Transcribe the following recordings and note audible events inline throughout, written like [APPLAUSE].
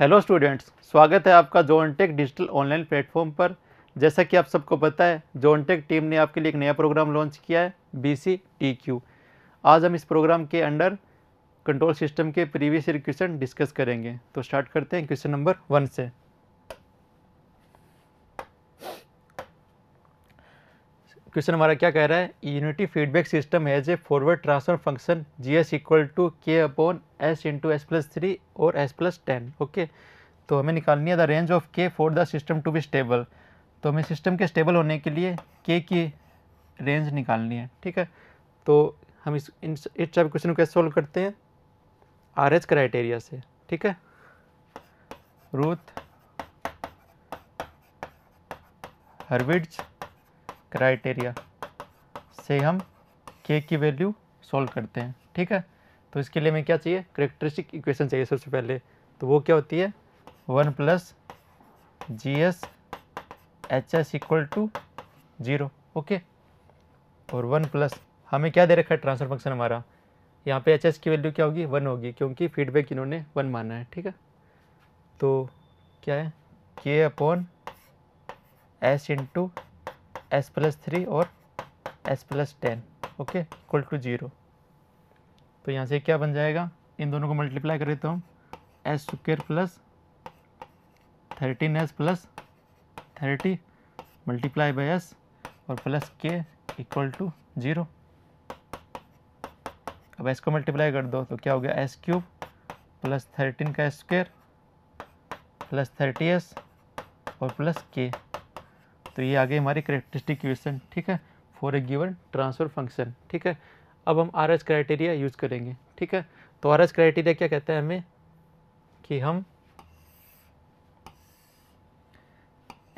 Hello students स्वागत है आपका जोनटेक डिजिटल ऑनलाइन प्लेटफॉर्म पर जैसा कि आप सबको पता है जोनटेक टीम ने आपके लिए एक नया प्रोग्राम लॉन्च किया है बी सी टी क्यू आज हम इस प्रोग्राम के अंडर कंट्रोल सिस्टम के प्रीवियस क्वेश्चन डिस्कस करेंगे तो स्टार्ट करते हैं क्वेश्चन नंबर वन से क्वेश्चन हमारा क्या कह रहा है unity feedback system has a forward transfer function G S equal to K upon S into S plus three और एस प्लस टेन ओके तो हमें निकालनी है the range of K for the system to be stable तो हमें system के stable होने के लिए के की रेंज निकालनी है ठीक है तो हम इस इन इस टाइप क्वेश्चन को कैसे सॉल्व करते हैं आर एच क्राइटेरिया से ठीक है रूथ हर्विड्स क्राइटेरिया से हम के की वैल्यू सॉल्व करते हैं ठीक है तो इसके लिए हमें क्या चाहिए करेक्टरिस्टिक इक्वेशन चाहिए सबसे पहले तो वो क्या होती है one plus G S H S equal to zero okay और वन प्लस हमें क्या दे रखा है ट्रांसफर फंक्शन हमारा यहाँ पे एच एस की वैल्यू क्या होगी वन होगी क्योंकि फीडबैक इन्होंने वन माना है ठीक है तो क्या है K upon S into S plus three और S plus ten okay equal to zero तो यहाँ से क्या बन जाएगा इन दोनों को मल्टीप्लाई कर देता हूँ S square plus thirteen S plus thirty multiply by S और plus K equal to zero अब एस को मल्टीप्लाई कर दो तो क्या हो गया एस क्यूब प्लस थर्टीन का स्क्वेयर प्लस थर्टी एस और प्लस के तो ये आ गई करेक्टरिस्टिक इक्वेशन ठीक है for a given transfer function ठीक है अब हम आर एस क्राइटेरिया यूज़ करेंगे ठीक है तो आर एस क्राइटेरिया क्या कहता है हमें कि हम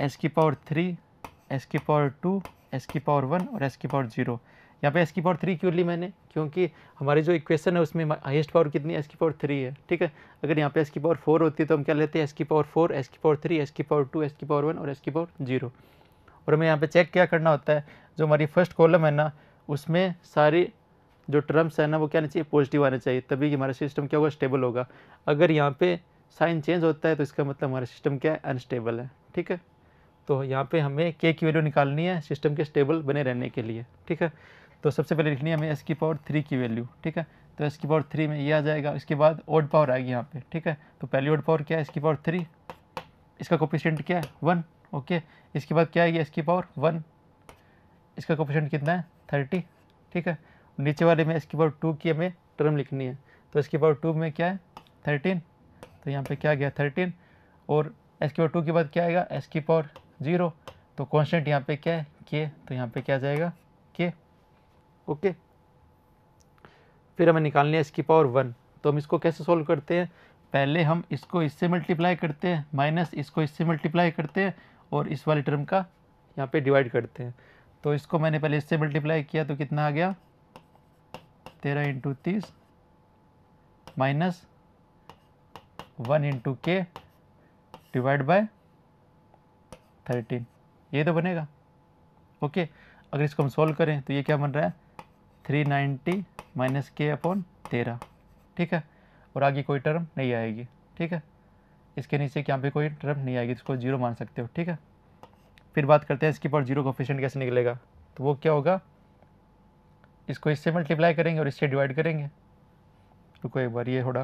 एस की पावर थ्री एस की पावर टू एस की पावर वन और एस की पावर जीरो यहाँ पे एस की पावर थ्री क्यों ली मैंने क्योंकि हमारी जो इक्वेशन है उसमें हाईएस्ट पावर कितनी एस की पावर थ्री है ठीक है अगर यहाँ पे एस की पावर फोर होती है तो हम क्या लेते हैं एस की पावर फोर एस की पावर थ्री एस की पावर टू एस की पावर वन और एस की पावर जीरो और हमें यहाँ पे चेक क्या करना होता है जो हमारी फर्स्ट कॉलम है ना उसमें सारी जो टर्म्स है ना वो क्या चाहिए पॉजिटिव आने चाहिए तभी हमारा सिस्टम क्या होगा स्टेबल होगा अगर यहाँ पर साइन चेंज होता है तो इसका मतलब हमारा सिस्टम क्या है अनस्टेबल है ठीक है तो यहाँ पे हमें के की वैल्यू निकालनी है सिस्टम के स्टेबल बने रहने के लिए ठीक है तो सबसे पहले लिखनी है हमें एस की पावर थ्री की वैल्यू ठीक है तो एस की पावर थ्री में ये आ जाएगा इसके बाद ओड पावर आएगी यहाँ पे ठीक है तो पहली ओड पावर क्या है एस की पावर थ्री इसका कोपिशेंट क्या है वन ओके इसके बाद क्या आएगी एस की पावर वन इसका कोपिशन कितना है थर्टी ठीक है नीचे वाले में एस की पावर टू की हमें टर्म लिखनी है तो एस की पावर टू में क्या है थर्टीन तो यहाँ पे क्या गया थर्टीन और एस की पावर टू के बाद क्या आएगा एस की पावर जीरो तो कॉन्स्टेंट यहाँ पे क्या है के तो यहाँ पे क्या जाएगा के ओके फिर हमें निकालनी है एस की पावर वन तो हम इसको कैसे सोल्व करते हैं पहले हम इसको इससे मल्टीप्लाई करते हैं माइनस इसको इससे मल्टीप्लाई करते हैं और इस वाले टर्म का यहाँ पे डिवाइड करते हैं तो इसको मैंने पहले इससे मल्टीप्लाई किया तो कितना आ गया तेरह इंटू तीस minus one into K divide by thirteen ये तो बनेगा ओके अगर इसको हम सोल्व करें तो ये क्या बन रहा है three ninety minus K upon तेरह ठीक है और आगे कोई टर्म नहीं आएगी ठीक है इसके नीचे यहाँ पे कोई टर्म नहीं आएगी इसको जीरो मान सकते हो ठीक है फिर बात करते हैं इसके पावर जीरो कोफिशेंट कैसे निकलेगा तो वो क्या होगा इसको इससे मल्टीप्लाई करेंगे और इससे डिवाइड करेंगे रुको एक बार ये थोड़ा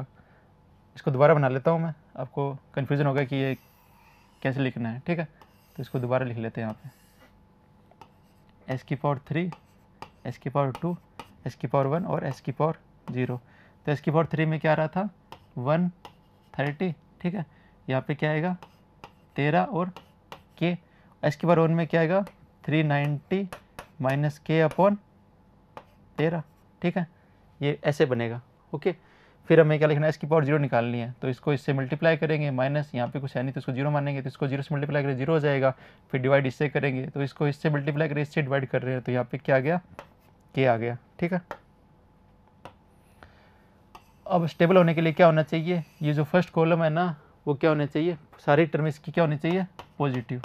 इसको दोबारा बना लेता हूँ मैं आपको कन्फ्यूज़न होगा कि ये कैसे लिखना है ठीक है तो इसको दोबारा लिख लेते हैं यहाँ पे एस की पावर थ्री एस की पावर टू एस की पावर वन और एस की पावर ज़ीरो तो एस की पावर थ्री में क्या आ रहा था वन थर्टी ठीक है यहाँ पे क्या आएगा तेरह और के इसके बाद वन में क्या आएगा three ninety minus K upon तेरह ठीक है ये ऐसे बनेगा ओके फिर हमें क्या लिखना है इसकी पावर जीरो निकालनी है तो इसको इससे मल्टीप्लाई करेंगे माइनस यहाँ पे कुछ है नहीं तो इसको जीरो मानेंगे तो इसको जीरो से मल्टीप्लाई करें जीरो हो जाएगा फिर डिवाइड इससे करेंगे तो इसको इससे मल्टीप्लाई करें इससे डिवाइड कर रहे हैं तो यहाँ पे क्या आ गया के आ गया ठीक है अब स्टेबल होने के लिए क्या होना चाहिए ये जो फर्स्ट कॉलम है ना वो क्या होने चाहिए सारी टर्म इसकी क्या होनी चाहिए पॉजिटिव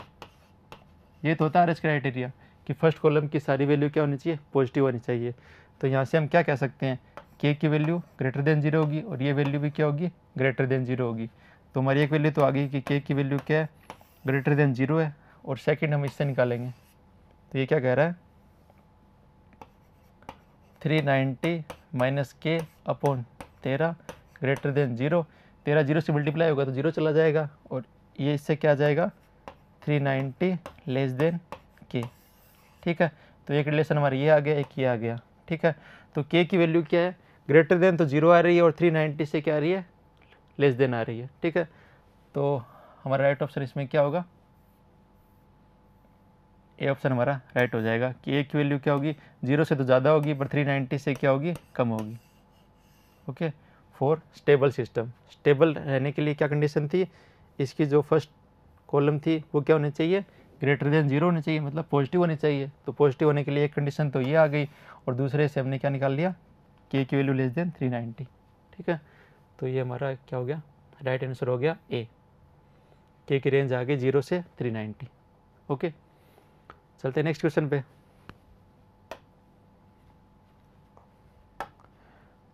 ये तो होता है आर क्राइटेरिया कि फर्स्ट कॉलम की सारी वैल्यू क्या होनी चाहिए पॉजिटिव होनी चाहिए तो यहाँ से हम क्या कह सकते हैं के की वैल्यू ग्रेटर देन जीरो होगी और ये वैल्यू भी क्या होगी ग्रेटर देन जीरो होगी तो हमारी एक वैल्यू तो आ गई कि के की वैल्यू क्या है ग्रेटर देन जीरो है और सेकंड हम इससे निकालेंगे तो ये क्या कह रहा है three ninety minus K upon तेरह ग्रेटर देन जीरो तेरह जीरो से मल्टीप्लाई होगा तो जीरो चला जाएगा और ये इससे क्या जाएगा थ्री नाइन्टी लेस देन के ठीक है तो एक रिलेशन हमारा ये आ गया एक ये आ गया ठीक है तो के की वैल्यू क्या है ग्रेटर देन तो जीरो आ रही है और थ्री नाइन्टी से क्या आ रही है लेस देन आ रही है ठीक है तो हमारा राइट ऑप्शन इसमें क्या होगा ए ऑप्शन हमारा राइट हो जाएगा कि ए की वैल्यू क्या होगी जीरो से तो ज़्यादा होगी पर थ्री नाइन्टी से क्या होगी कम होगी okay okay? For stable system stable रहने के लिए क्या कंडीशन थी इसकी जो फर्स्ट कॉलम थी वो क्या होनी चाहिए ग्रेटर देन जीरो होनी चाहिए मतलब पॉजिटिव होनी चाहिए तो पॉजिटिव होने के लिए एक कंडीशन तो ये आ गई और दूसरे से हमने क्या निकाल लिया के की value less than three ninety ठीक है तो ये हमारा क्या हो गया राइट आंसर हो गया ए के की रेंज आ गई जीरो से थ्री नाइन्टी ओके चलते नेक्स्ट क्वेश्चन पे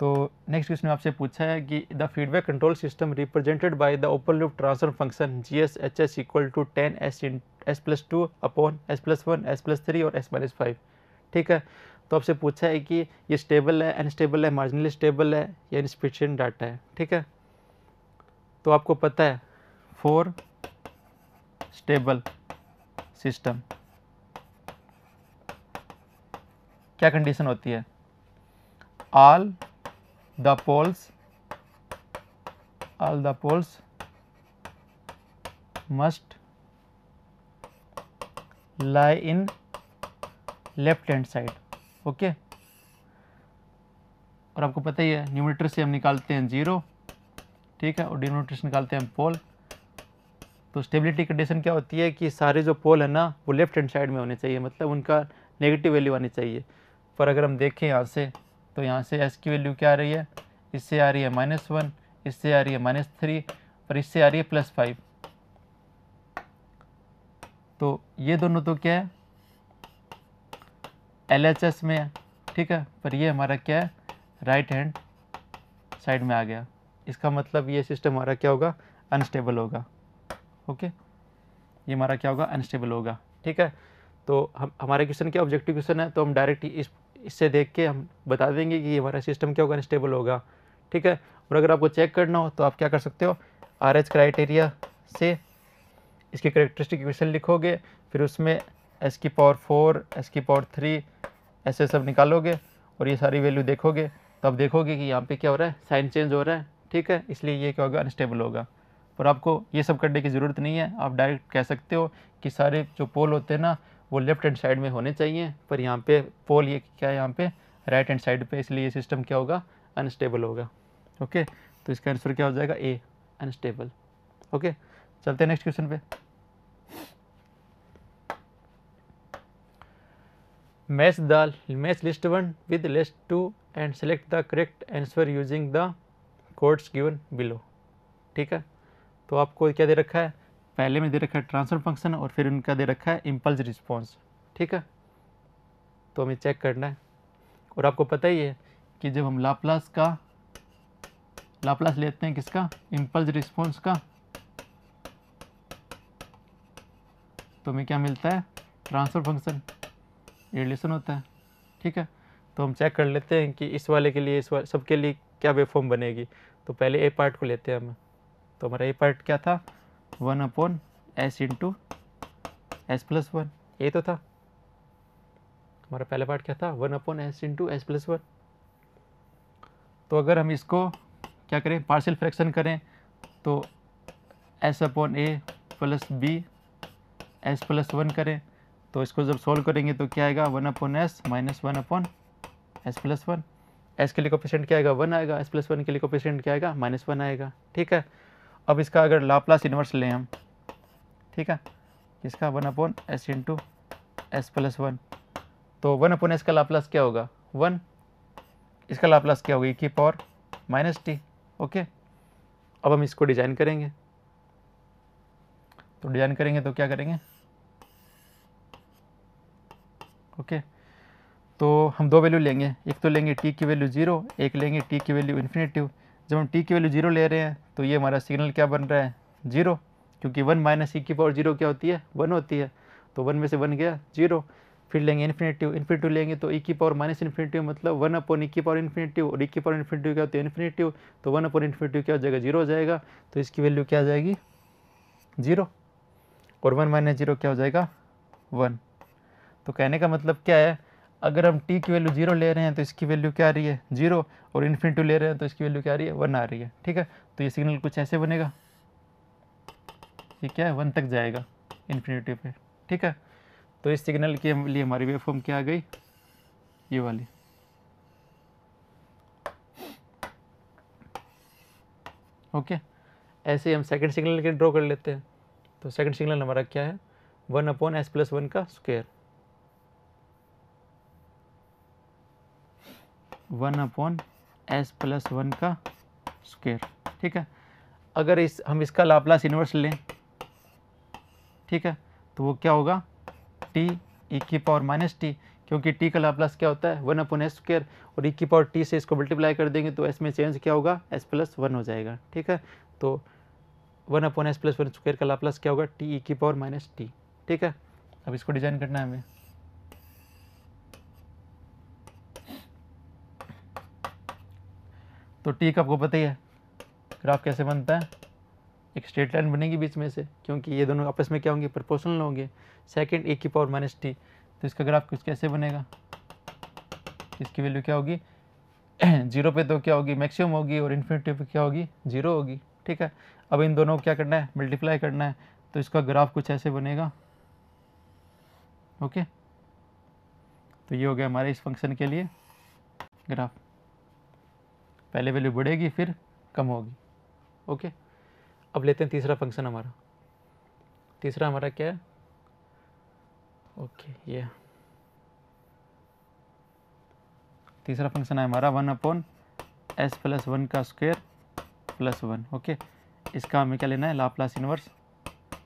तो नेक्स्ट क्वेश्चन आपसे पूछा है कि the feedback control system represented by the open loop transfer function G S H S equal to ten S in S plus two upon S plus one S plus three और S minus five ठीक है तो आपसे पूछा है कि ये stable है अनस्टेबल है मार्जिनली स्टेबल है या इंस्पिशियन डाटा है ठीक है तो आपको पता है फोर स्टेबल सिस्टम क्या कंडीशन होती है all the poles all the poles must lie in left hand side okay और आपको पता ही है न्यूमिनेटर से हम निकालते हैं जीरो ठीक है और डिनोमीटर से निकालते हैं पोल तो स्टेबिलिटी कंडीशन क्या होती है कि सारे जो पोल है ना वो लेफ्ट हैंड साइड में होने चाहिए मतलब उनका नेगेटिव वैल्यू आनी चाहिए पर अगर हम देखें यहाँ से तो यहाँ से एस की वैल्यू क्या आ रही है इससे आ रही है माइनस वन इससे आ रही है माइनस थ्री और इससे आ रही है प्लस फाइव तो ये दोनों तो क्या है एल में है ठीक है पर ये हमारा क्या है राइट हैंड साइड में आ गया इसका मतलब ये सिस्टम हमारा क्या होगा अनस्टेबल होगा ओके ये हमारा क्या होगा अनस्टेबल होगा ठीक है तो हम हमारे क्वेश्चन क्या ऑब्जेक्टिव क्वेश्चन है तो हम डायरेक्ट इस इससे देख के हम बता देंगे कि हमारा सिस्टम क्या होगा अनस्टेबल होगा ठीक है और अगर आपको चेक करना हो तो आप क्या कर सकते हो आर एच क्राइटेरिया से इसकी करेक्टरिस्टिक इक्वेशन लिखोगे फिर उसमें एस की पावर फोर एस की पावर थ्री ऐसे सब निकालोगे और ये सारी वैल्यू देखोगे तो आप देखोगे कि यहाँ पे क्या हो रहा है साइन चेंज हो रहा है ठीक है इसलिए ये क्या होगा अनस्टेबल होगा और आपको ये सब करने की ज़रूरत नहीं है आप डायरेक्ट कह सकते हो कि सारे जो पोल होते हैं ना वो लेफ़्ट हैंड साइड में होने चाहिए पर यहाँ पे पोल ये क्या है यहाँ पे राइट हैंड साइड पे इसलिए ये सिस्टम क्या होगा अनस्टेबल होगा ओके तो इसका आंसर क्या हो जाएगा ए अनस्टेबल ओके चलते हैं नेक्स्ट क्वेश्चन पे match the match list one with list two and select the correct answer using the codes given below ठीक है तो आपको क्या दे रखा है पहले में दे रखा है ट्रांसफर फंक्शन और फिर उनका दे रखा है इम्पल्स रिस्पॉन्स ठीक है तो हमें चेक करना है और आपको पता ही है कि जब हम लाप्लास का लाप्लास लेते हैं किसका इम्पल्स रिस्पॉन्स का तो हमें क्या मिलता है ट्रांसफर फंक्शन ये रिलेशन होता है ठीक है तो हम चेक कर लेते हैं कि इस वाले के लिए इस वाले सबके लिए क्या वेफॉर्म बनेगी तो पहले ए पार्ट को लेते हैं हम तो हमारा ए पार्ट क्या था one upon S into S plus one ये तो था हमारा पहला पार्ट क्या था one upon S into S plus one तो अगर हम इसको क्या करें पार्शियल फ्रैक्शन करें तो S upon A plus B S plus one करें तो इसको जब सोल्व करेंगे तो क्या आएगा one upon S minus one upon S plus one S के लिए कोपेशेंट क्या आएगा वन आएगा एस प्लस वन के लिए कोपेशेंट क्या आएगा माइनस वन आएगा ठीक है अब इसका अगर लाप्लास इन्वर्स लें हम ठीक है इसका one upon S into S plus one तो वन अपॉन एस का लाप्लास क्या होगा वन इसका लाप्लास क्या होगा की पावर माइनस टी ओके अब हम इसको डिज़ाइन करेंगे तो डिज़ाइन करेंगे तो क्या करेंगे ओके तो हम दो वैल्यू लेंगे एक तो लेंगे टी की वैल्यू ज़ीरो एक लेंगे टी की वैल्यू इन्फिनेटिव जब हम टी की वैल्यू जीरो ले रहे हैं तो ये हमारा सिग्नल क्या बन रहा है जीरो क्योंकि वन माइनस ई की पावर जीरो क्या होती है वन होती है तो वन में से वन गया जीरो फिर लेंगे इन्फिनेटिव इन्फिनेटिव लेंगे तो ई e की पावर माइनस इन्फिनेटिव मतलब वन अपॉन ई की पावर इन्फिनेटिव और ई e की पावर इन्फिनेटिव क्या होती है इन्फिनेटिव तो वन अपॉन इन्फिनेटिव क्या हो जाएगा जीरो हो जाएगा तो इसकी वैल्यू क्या आ जाएगी जीरो और वन माइनस जीरो क्या हो जाएगा वन तो कहने का मतलब क्या है अगर हम टी की वैल्यू जीरो ले रहे हैं तो इसकी वैल्यू क्या आ रही है जीरो और इन्फिनिटी ले रहे हैं तो इसकी वैल्यू क्या आ रही है वन आ रही है ठीक है तो ये सिग्नल कुछ ऐसे बनेगा ये क्या है वन तक जाएगा इन्फिनिटी पे ठीक है तो इस सिग्नल के लिए हमारी वेव फॉर्म क्या आ गई ये वाली ओके okay. ऐसे हम सेकंड सिग्नल के ड्रॉ कर लेते हैं तो सेकंड सिग्नल हमारा क्या है one upon S plus one का square one upon S plus one का स्क्वेयर ठीक है अगर इस हम इसका लाप्लास इन्वर्स लें ठीक है तो वो क्या होगा टी ई e की पावर माइनस टी क्योंकि टी का लाप्लास क्या होता है वन अपन एस स्क्र और ई e की पावर टी से इसको मल्टीप्लाई कर देंगे तो एस में चेंज क्या होगा एस प्लस वन हो जाएगा ठीक है तो one upon S plus one square का लाप्लास क्या होगा टी ई e की पावर माइनस टी ठीक है अब इसको डिजाइन करना है हमें तो टी का आपको पता ही है ग्राफ कैसे बनता है एक स्ट्रेट लाइन बनेगी बीच में से क्योंकि ये दोनों आपस में क्या होंगे प्रपोर्सनल होंगे सेकेंड ए की पावर माइनस टी तो इसका ग्राफ कुछ कैसे बनेगा इसकी वैल्यू क्या होगी जीरो [CLEARS THROAT] पे तो क्या होगी मैक्सिमम होगी और इन्फिनिटी पे क्या होगी जीरो होगी ठीक है अब इन दोनों को क्या करना है मल्टीप्लाई करना है तो इसका ग्राफ कुछ ऐसे बनेगा ओके तो ये हो गया हमारे इस फंक्शन के लिए ग्राफ पहले वैल्यू बढ़ेगी फिर कम होगी ओके अब लेते हैं तीसरा फंक्शन हमारा तीसरा हमारा क्या है ओके ये तीसरा फंक्शन है हमारा one upon S plus one का स्क्वेयर प्लस वन ओके इसका हमें क्या लेना है लाप्लास इनवर्स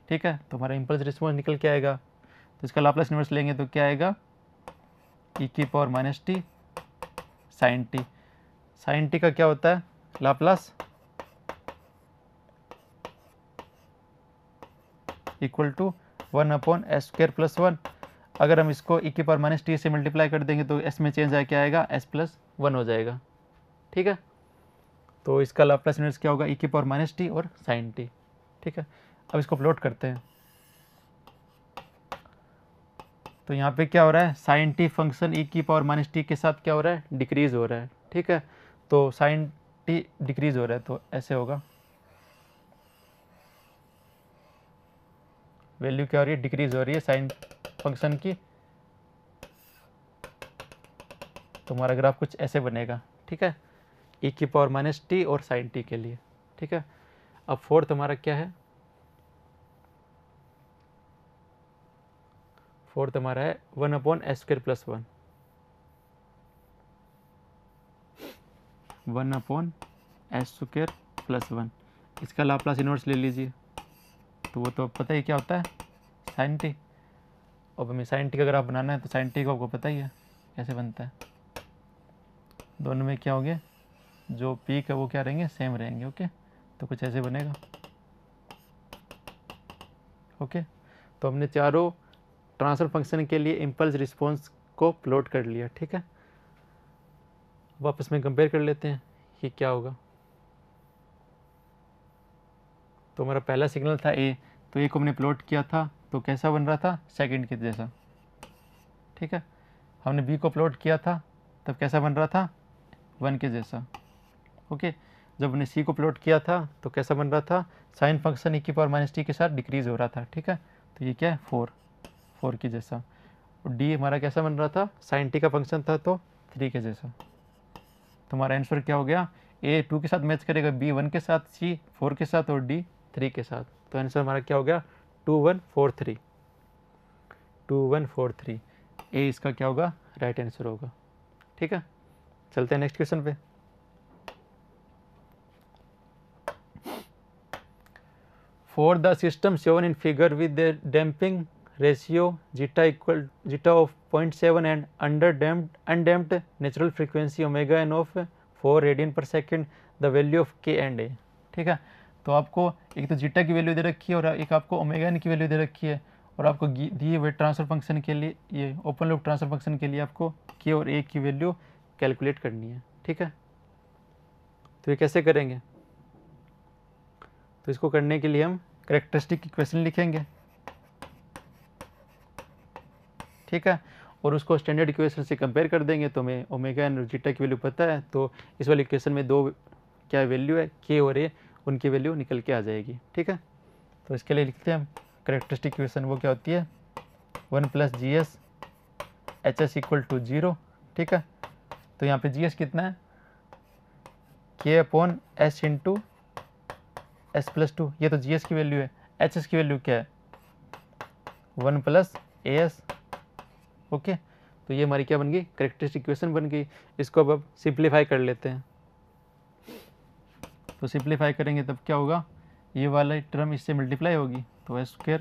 ठीक है तो हमारा इम्पल्स रिस्पॉन्स निकल के आएगा तो इसका लाप्लास इनवर्स लेंगे तो क्या आएगा ई e की power minus T sine T sine T का क्या होता है Laplace equal to one upon S square plus one अगर हम इसको ई e की पावर माइनस टी से मल्टीप्लाई कर देंगे तो एस में चेंज आया क्या आएगा एस प्लस वन हो जाएगा ठीक है तो इसका लाप्लास इनवर्स क्या होगा ई e की पावर माइनस टी और साइन टी ठीक है अब इसको प्लॉट करते हैं तो यहाँ पे क्या हो रहा है साइन टी फंक्शन ई की पावर माइनस टी के साथ क्या हो रहा है डिक्रीज़ हो रहा है ठीक है तो साइन टी डिक्रीज़ हो रहा है तो ऐसे होगा वैल्यू क्या हो रही है डिक्रीज़ हो रही है साइन फंक्शन की तो हमारा ग्राफ कुछ ऐसे बनेगा ठीक है ई की पावर माइनस टी और साइन टी के लिए ठीक है अब फोर्थ हमारा क्या है फोर्थ हमारा है one upon S square plus one one upon S square plus one इसका लाप्लास इनवर्स ले लीजिए तो वो तो पता ही क्या होता है साइन टी अब हमें साइन टी का अगर आप बनाना है तो साइन टी का आपको पता ही है कैसे बनता है दोनों में क्या हो गया जो पीक है वो क्या रहेंगे सेम रहेंगे ओके तो कुछ ऐसे बनेगा ओके तो हमने चारों ट्रांसफर फंक्शन के लिए इम्पल्स रिस्पॉन्स को प्लॉट कर लिया ठीक है अब में कंपेयर कर लेते हैं कि क्या होगा तो हमारा पहला सिग्नल था ए तो ए को हमने प्लॉट किया था तो कैसा बन रहा था सेकंड के जैसा ठीक है हमने बी को प्लॉट किया था तब कैसा बन रहा था वन के जैसा ओके जब हमने सी को प्लॉट किया था तो कैसा बन रहा था साइन फंक्शन एक की पावर माइनस टी के साथ डिक्रीज हो रहा था ठीक है तो ये क्या है फोर फोर के जैसा और डी हमारा कैसा बन रहा था साइन टी का फंक्शन था तो थ्री के जैसा तुम्हारा आंसर क्या हो गया ए टू के साथ मैच करेगा बी वन के साथ सी फोर के साथ और डी थ्री के साथ तो आंसर हमारा क्या हो गया two one four three two one four three A इसका क्या होगा राइट right आंसर होगा ठीक है चलते हैं नेक्स्ट क्वेश्चन पे for the system shown in figure with damping ratio zeta equal zeta of 0.7 and under damped undamped natural frequency omega n of 4 radian per second the value of k and a ठीक है तो आपको एक तो zeta की value दे रखी है और एक आपको ओमेगा एन की वैल्यू दे रखी है और आपको दिए हुए ट्रांसफर फंक्शन के लिए ये ओपन लूप ट्रांसफर फंक्शन के लिए आपको के और ए की वैल्यू कैलकुलेट करनी है ठीक है तो ये कैसे करेंगे तो इसको करने के लिए हम करेक्टरिस्टिक इक्वेशन लिखेंगे ठीक है और उसको स्टैंडर्ड इक्वेशन से कंपेयर कर देंगे तो हमें ओमेगा एंड जीटा की वैल्यू पता है तो इस वाली इक्वेशन में दो क्या वैल्यू है के और ए उनकी वैल्यू निकल के आ जाएगी ठीक है तो इसके लिए लिखते हैं करेक्टरिस्टिक इक्वेशन वो क्या होती है one plus G S H S equal to zero ठीक है तो यहाँ पे जी एस कितना है K upon S into S plus two ये तो जी एस की वैल्यू है एच एस की वैल्यू क्या है one plus A S okay तो ये हमारी क्या बन गई करेक्टरिस्टिक इक्वेशन बन गई इसको अब अब सिंप्लीफाई कर लेते हैं तो सिंप्लीफाई करेंगे तब क्या होगा ये वाला टर्म इससे मल्टीप्लाई होगी तो S square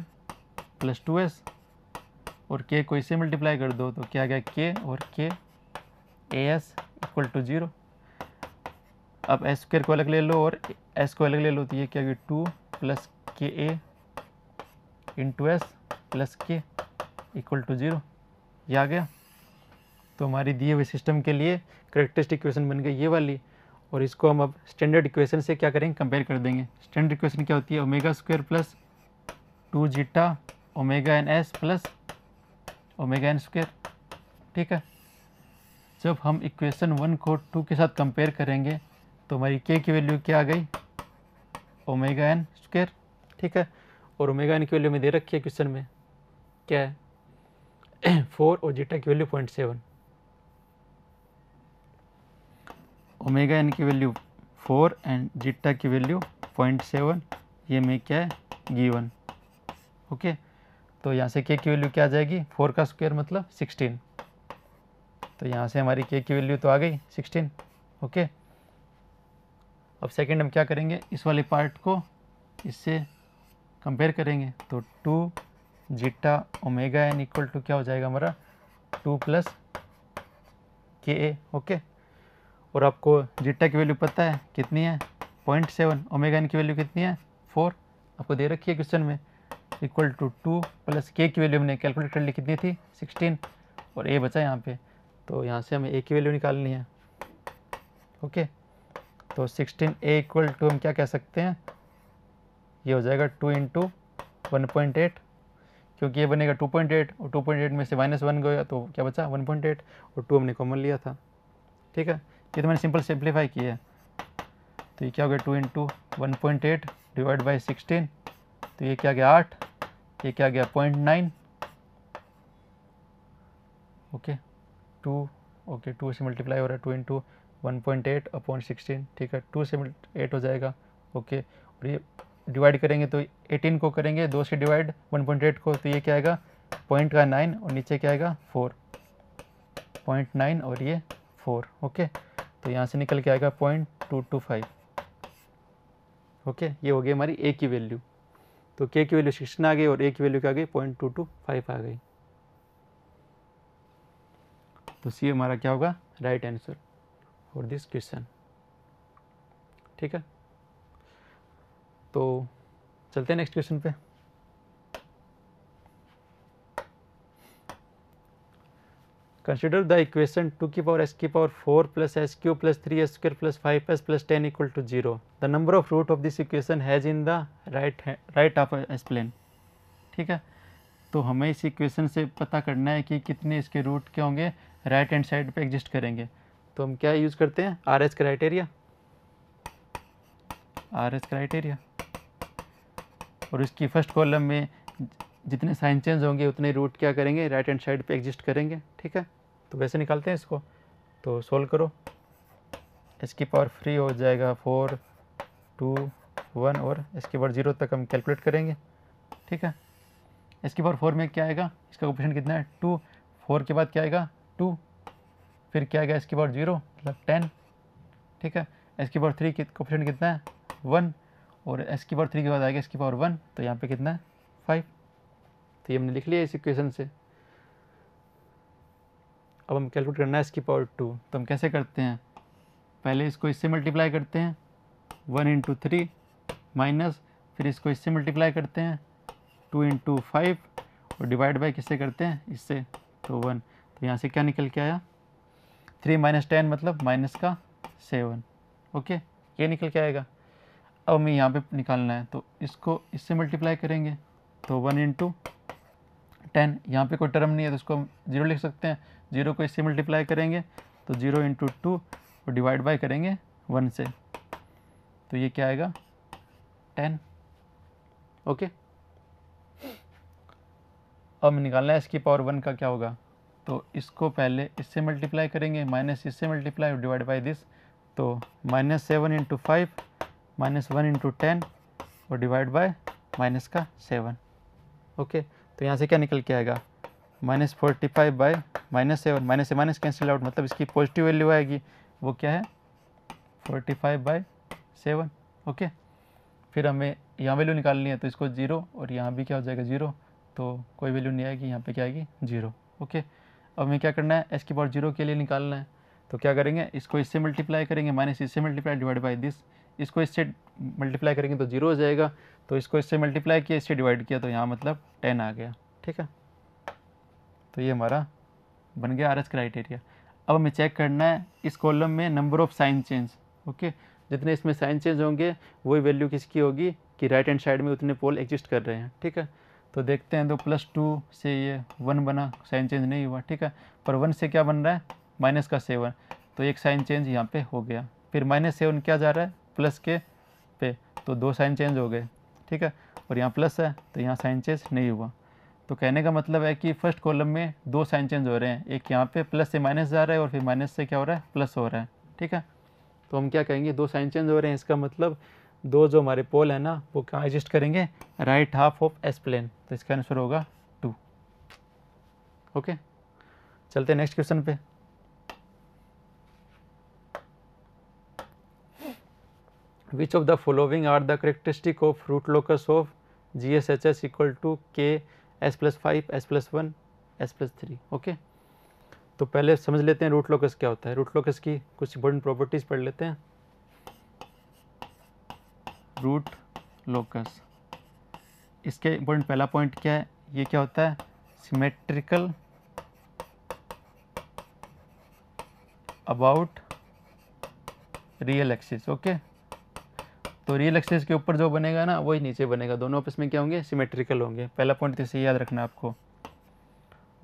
plus two S और के को इससे मल्टीप्लाई कर दो तो क्या गया के और K A S equal to zero अब एस स्क्र को अलग ले लो और एस को अलग ले लो तो ये क्या गया two plus K A into S plus K equal to zero ये आ गया तो हमारी दिए हुए सिस्टम के लिए करेक्टेस्ट इक्वेशन बन गई ये वाली और इसको हम अब स्टैंडर्ड इक्वेशन से क्या करेंगे कंपेयर कर देंगे स्टैंडर्ड इक्वेशन क्या होती है omega square plus two zeta omega N S plus omega N square ठीक है जब हम इक्वेशन वन को टू के साथ कंपेयर करेंगे तो हमारी के की वैल्यू क्या आ गई ओमेगा एन स्क्वेयर ठीक है और ओमेगा एन की वैल्यू में दे रखी है क्वेश्चन में क्या है 4 [CLEARS THROAT] और जीटा की वैल्यू 0.7 ओमेगा एन की वैल्यू 4 एंड जीटा की वैल्यू 0.7 ये में क्या है गिवन ओके तो यहाँ से के की वैल्यू क्या आ जाएगी 4 का स्क्वायर मतलब 16 तो यहाँ से हमारी के की वैल्यू तो आ गई 16 ओके अब सेकंड हम क्या करेंगे इस वाले पार्ट को इससे कंपेयर करेंगे तो 2 zeta omega N equal to क्या हो जाएगा हमारा to plus K A okay और आपको जीटा की वैल्यू पता है कितनी है पॉइंट सेवन ओमेगा एन की वैल्यू कितनी है फोर आपको दे रखी है क्वेश्चन में इक्वल टू टू प्लस के की वैल्यू हमने कैलकुलेट कर ली कितनी थी सिक्सटीन और ए बचा यहाँ पे तो यहाँ से हमें ए की वैल्यू निकालनी है ओके तो सिक्सटीन ए इक्वल टू हम क्या कह सकते हैं ये हो जाएगा two into one point eight क्योंकि ये बनेगा 2.8 और 2.8 में से माइनस वन गया तो क्या बचा 1.8 और 2 हमने कॉमन लिया था ठीक है ये तो मैंने सिंपल सिंप्लीफाई किया है तो ये क्या हो गया two into one point eight divide by sixteen तो ये क्या गया आठ ये क्या गया point nine okay two okay two से मल्टीप्लाई हो रहा है two into one point eight upon sixteen ठीक है टू से एट हो जाएगा ओके और ये डिवाइड करेंगे तो 18 को करेंगे दो से डिवाइड 1.8 को तो ये क्या आएगा पॉइंट का नाइन और नीचे क्या आएगा फोर पॉइंट नाइन और ये फोर ओके तो यहाँ से निकल के आएगा point two two five okay ये हो गई हमारी ए की वैल्यू तो के की वैल्यू सिक्सटीन आ गई और ए की वैल्यू क्या आ गई पॉइंट टू टू फाइव आ गई तो सी हमारा क्या होगा right answer for this question ठीक है तो चलते हैं नेक्स्ट क्वेश्चन पे कंसिडर द इक्वेशन टू की पावर एस की power four plus S cube plus three S square plus five S plus ten equal to zero the number of root of this equation has in the right right of S plane ठीक है तो हमें इस equation से पता करना है कि कितने इसके रूट क्या होंगे राइट हैंड साइड पे एग्जिस्ट करेंगे तो हम क्या यूज़ करते हैं R S criteria R S criteria और इसकी फर्स्ट कॉलम में जितने साइन चेंज होंगे उतने रूट क्या करेंगे राइट हैंड साइड पे एग्जिस्ट करेंगे ठीक है तो वैसे निकालते हैं इसको तो सोल्व करो इसकी पावर फ्री हो जाएगा फोर टू वन और इसके पावर जीरो तक हम कैलकुलेट करेंगे ठीक है इसके पावर फोर में क्या आएगा इसका ऑपरेशन कितना है टू फोर के बाद क्या आएगा टू फिर क्या आएगा इसके पावर जीरो मतलब टेन ठीक है इसके पावर थ्री के कितना है वन और एस की पावर थ्री के बाद आएगा एस की पावर वन तो यहाँ पे कितना है फाइव तो ये हमने लिख लिया इस इक्वेशन से अब हम कैलकुलेट करना है एस की पावर टू तो हम कैसे करते हैं पहले इसको इससे मल्टीप्लाई करते हैं वन इंटू थ्री माइनस फिर इसको इससे मल्टीप्लाई करते हैं टू इंटू फाइव और डिवाइड बाई किससे करते हैं इससे तो वन तो यहाँ से क्या निकल के आया थ्री माइनस टेन मतलब माइनस का सेवन ओके ये निकल के आएगा अब हमें यहाँ पे निकालना है तो इसको इससे मल्टीप्लाई करेंगे तो वन इंटू टेन यहाँ पर कोई टर्म नहीं है तो इसको हम जीरो लिख सकते हैं जीरो को इससे मल्टीप्लाई करेंगे तो जीरो इंटू टू और डिवाइड बाई करेंगे वन से तो ये क्या आएगा टेन ओके अब निकालना है इसकी पावर वन का क्या होगा तो इसको पहले इससे मल्टीप्लाई करेंगे माइनस इससे मल्टीप्लाई डिवाइड बाई दिस तो minus seven into five minus one into ten और डिवाइड बाय माइनस का सेवन ओके तो यहाँ से क्या निकल के आएगा minus forty five by minus seven minus से माइनस कैंसिल आउट मतलब इसकी पॉजिटिव वैल्यू आएगी वो क्या है forty five by seven okay फिर हमें यहाँ वैल्यू निकालनी है तो इसको जीरो और यहाँ भी क्या हो जाएगा जीरो तो कोई वैल्यू नहीं आएगी यहाँ पे क्या आएगी जीरो ओके अब हमें क्या करना है एस की पावर जीरो के लिए निकालना है तो क्या करेंगे इसको इससे मल्टीप्लाई करेंगे माइनस इससे मल्टीप्लाई डिवाइड बाई दिस इसको इससे मल्टीप्लाई करेंगे तो जीरो हो जाएगा तो इसको इससे मल्टीप्लाई किया इससे डिवाइड किया तो यहाँ मतलब टेन आ गया ठीक है तो ये हमारा बन गया आर एस क्राइटेरिया अब हमें चेक करना है इस कॉलम में number of sign change okay जितने इसमें साइन चेंज होंगे वही वैल्यू किसकी होगी कि राइट हैंड साइड में उतने पोल एग्जिस्ट कर रहे हैं ठीक है तो देखते हैं तो प्लस टू से ये वन बना साइन चेंज नहीं हुआ ठीक है पर वन से क्या बन रहा है माइनस का सेवन तो एक साइन चेंज यहाँ पे हो गया फिर माइनस सेवन क्या जा रहा है प्लस के पे तो दो साइन चेंज हो गए ठीक है और यहाँ प्लस है तो यहाँ साइन चेंज नहीं हुआ तो कहने का मतलब है कि फर्स्ट कॉलम में दो साइन चेंज हो रहे हैं एक यहाँ पे प्लस से माइनस जा रहा है और फिर माइनस से क्या हो रहा है प्लस हो रहा है ठीक है तो हम क्या कहेंगे दो साइन चेंज हो रहे हैं इसका मतलब दो जो हमारे पोल है ना वो क्या एडजस्ट करेंगे right half of S plane तो इसका आंसर होगा टू ओके चलते नेक्स्ट क्वेश्चन पे which of the following are the characteristic of root locus of GSHS equal to K S plus 5 S plus 1 S plus 3 okay. तो पहले समझ लेते हैं रूट लोकस क्या होता है रूट लोकस की कुछ इंपॉर्टेंट प्रॉपर्टीज पढ़ लेते हैं रूट लोकस इसके इम्पोर्टेंट पहला पॉइंट क्या है ये क्या होता है symmetrical about real axis okay तो रियल एक्सेस के ऊपर जो बनेगा ना वही नीचे बनेगा दोनों आपस में क्या होंगे सिमेट्रिकल होंगे पहला पॉइंट तो इसे याद रखना आपको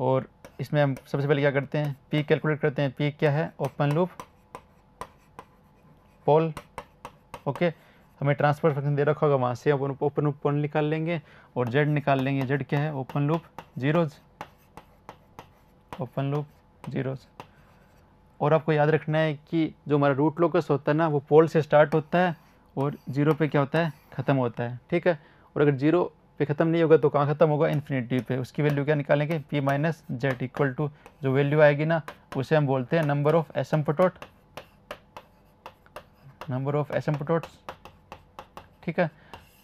और इसमें हम सबसे पहले क्या करते हैं पी कैलकुलेट करते हैं पी क्या है ओपन लूप पोल ओके हमें ट्रांसफर फंक्शन दे रखा होगा वहाँ से ओपन ओपन लूप पोल निकाल लेंगे और जेड निकाल लेंगे जेड क्या है open loop zeros open loop zeros और आपको याद रखना है कि जो हमारा रूट लोकस होता है ना वो पोल से स्टार्ट होता है और ज़ीरो पे क्या होता है ख़त्म होता है ठीक है और अगर ज़ीरो पे ख़त्म नहीं होगा तो कहाँ ख़त्म होगा इन्फिनिटी पे उसकी वैल्यू क्या निकालेंगे P minus Z equal to जो वैल्यू आएगी ना उसे हम बोलते हैं number of asymptote number of asymptotes ठीक है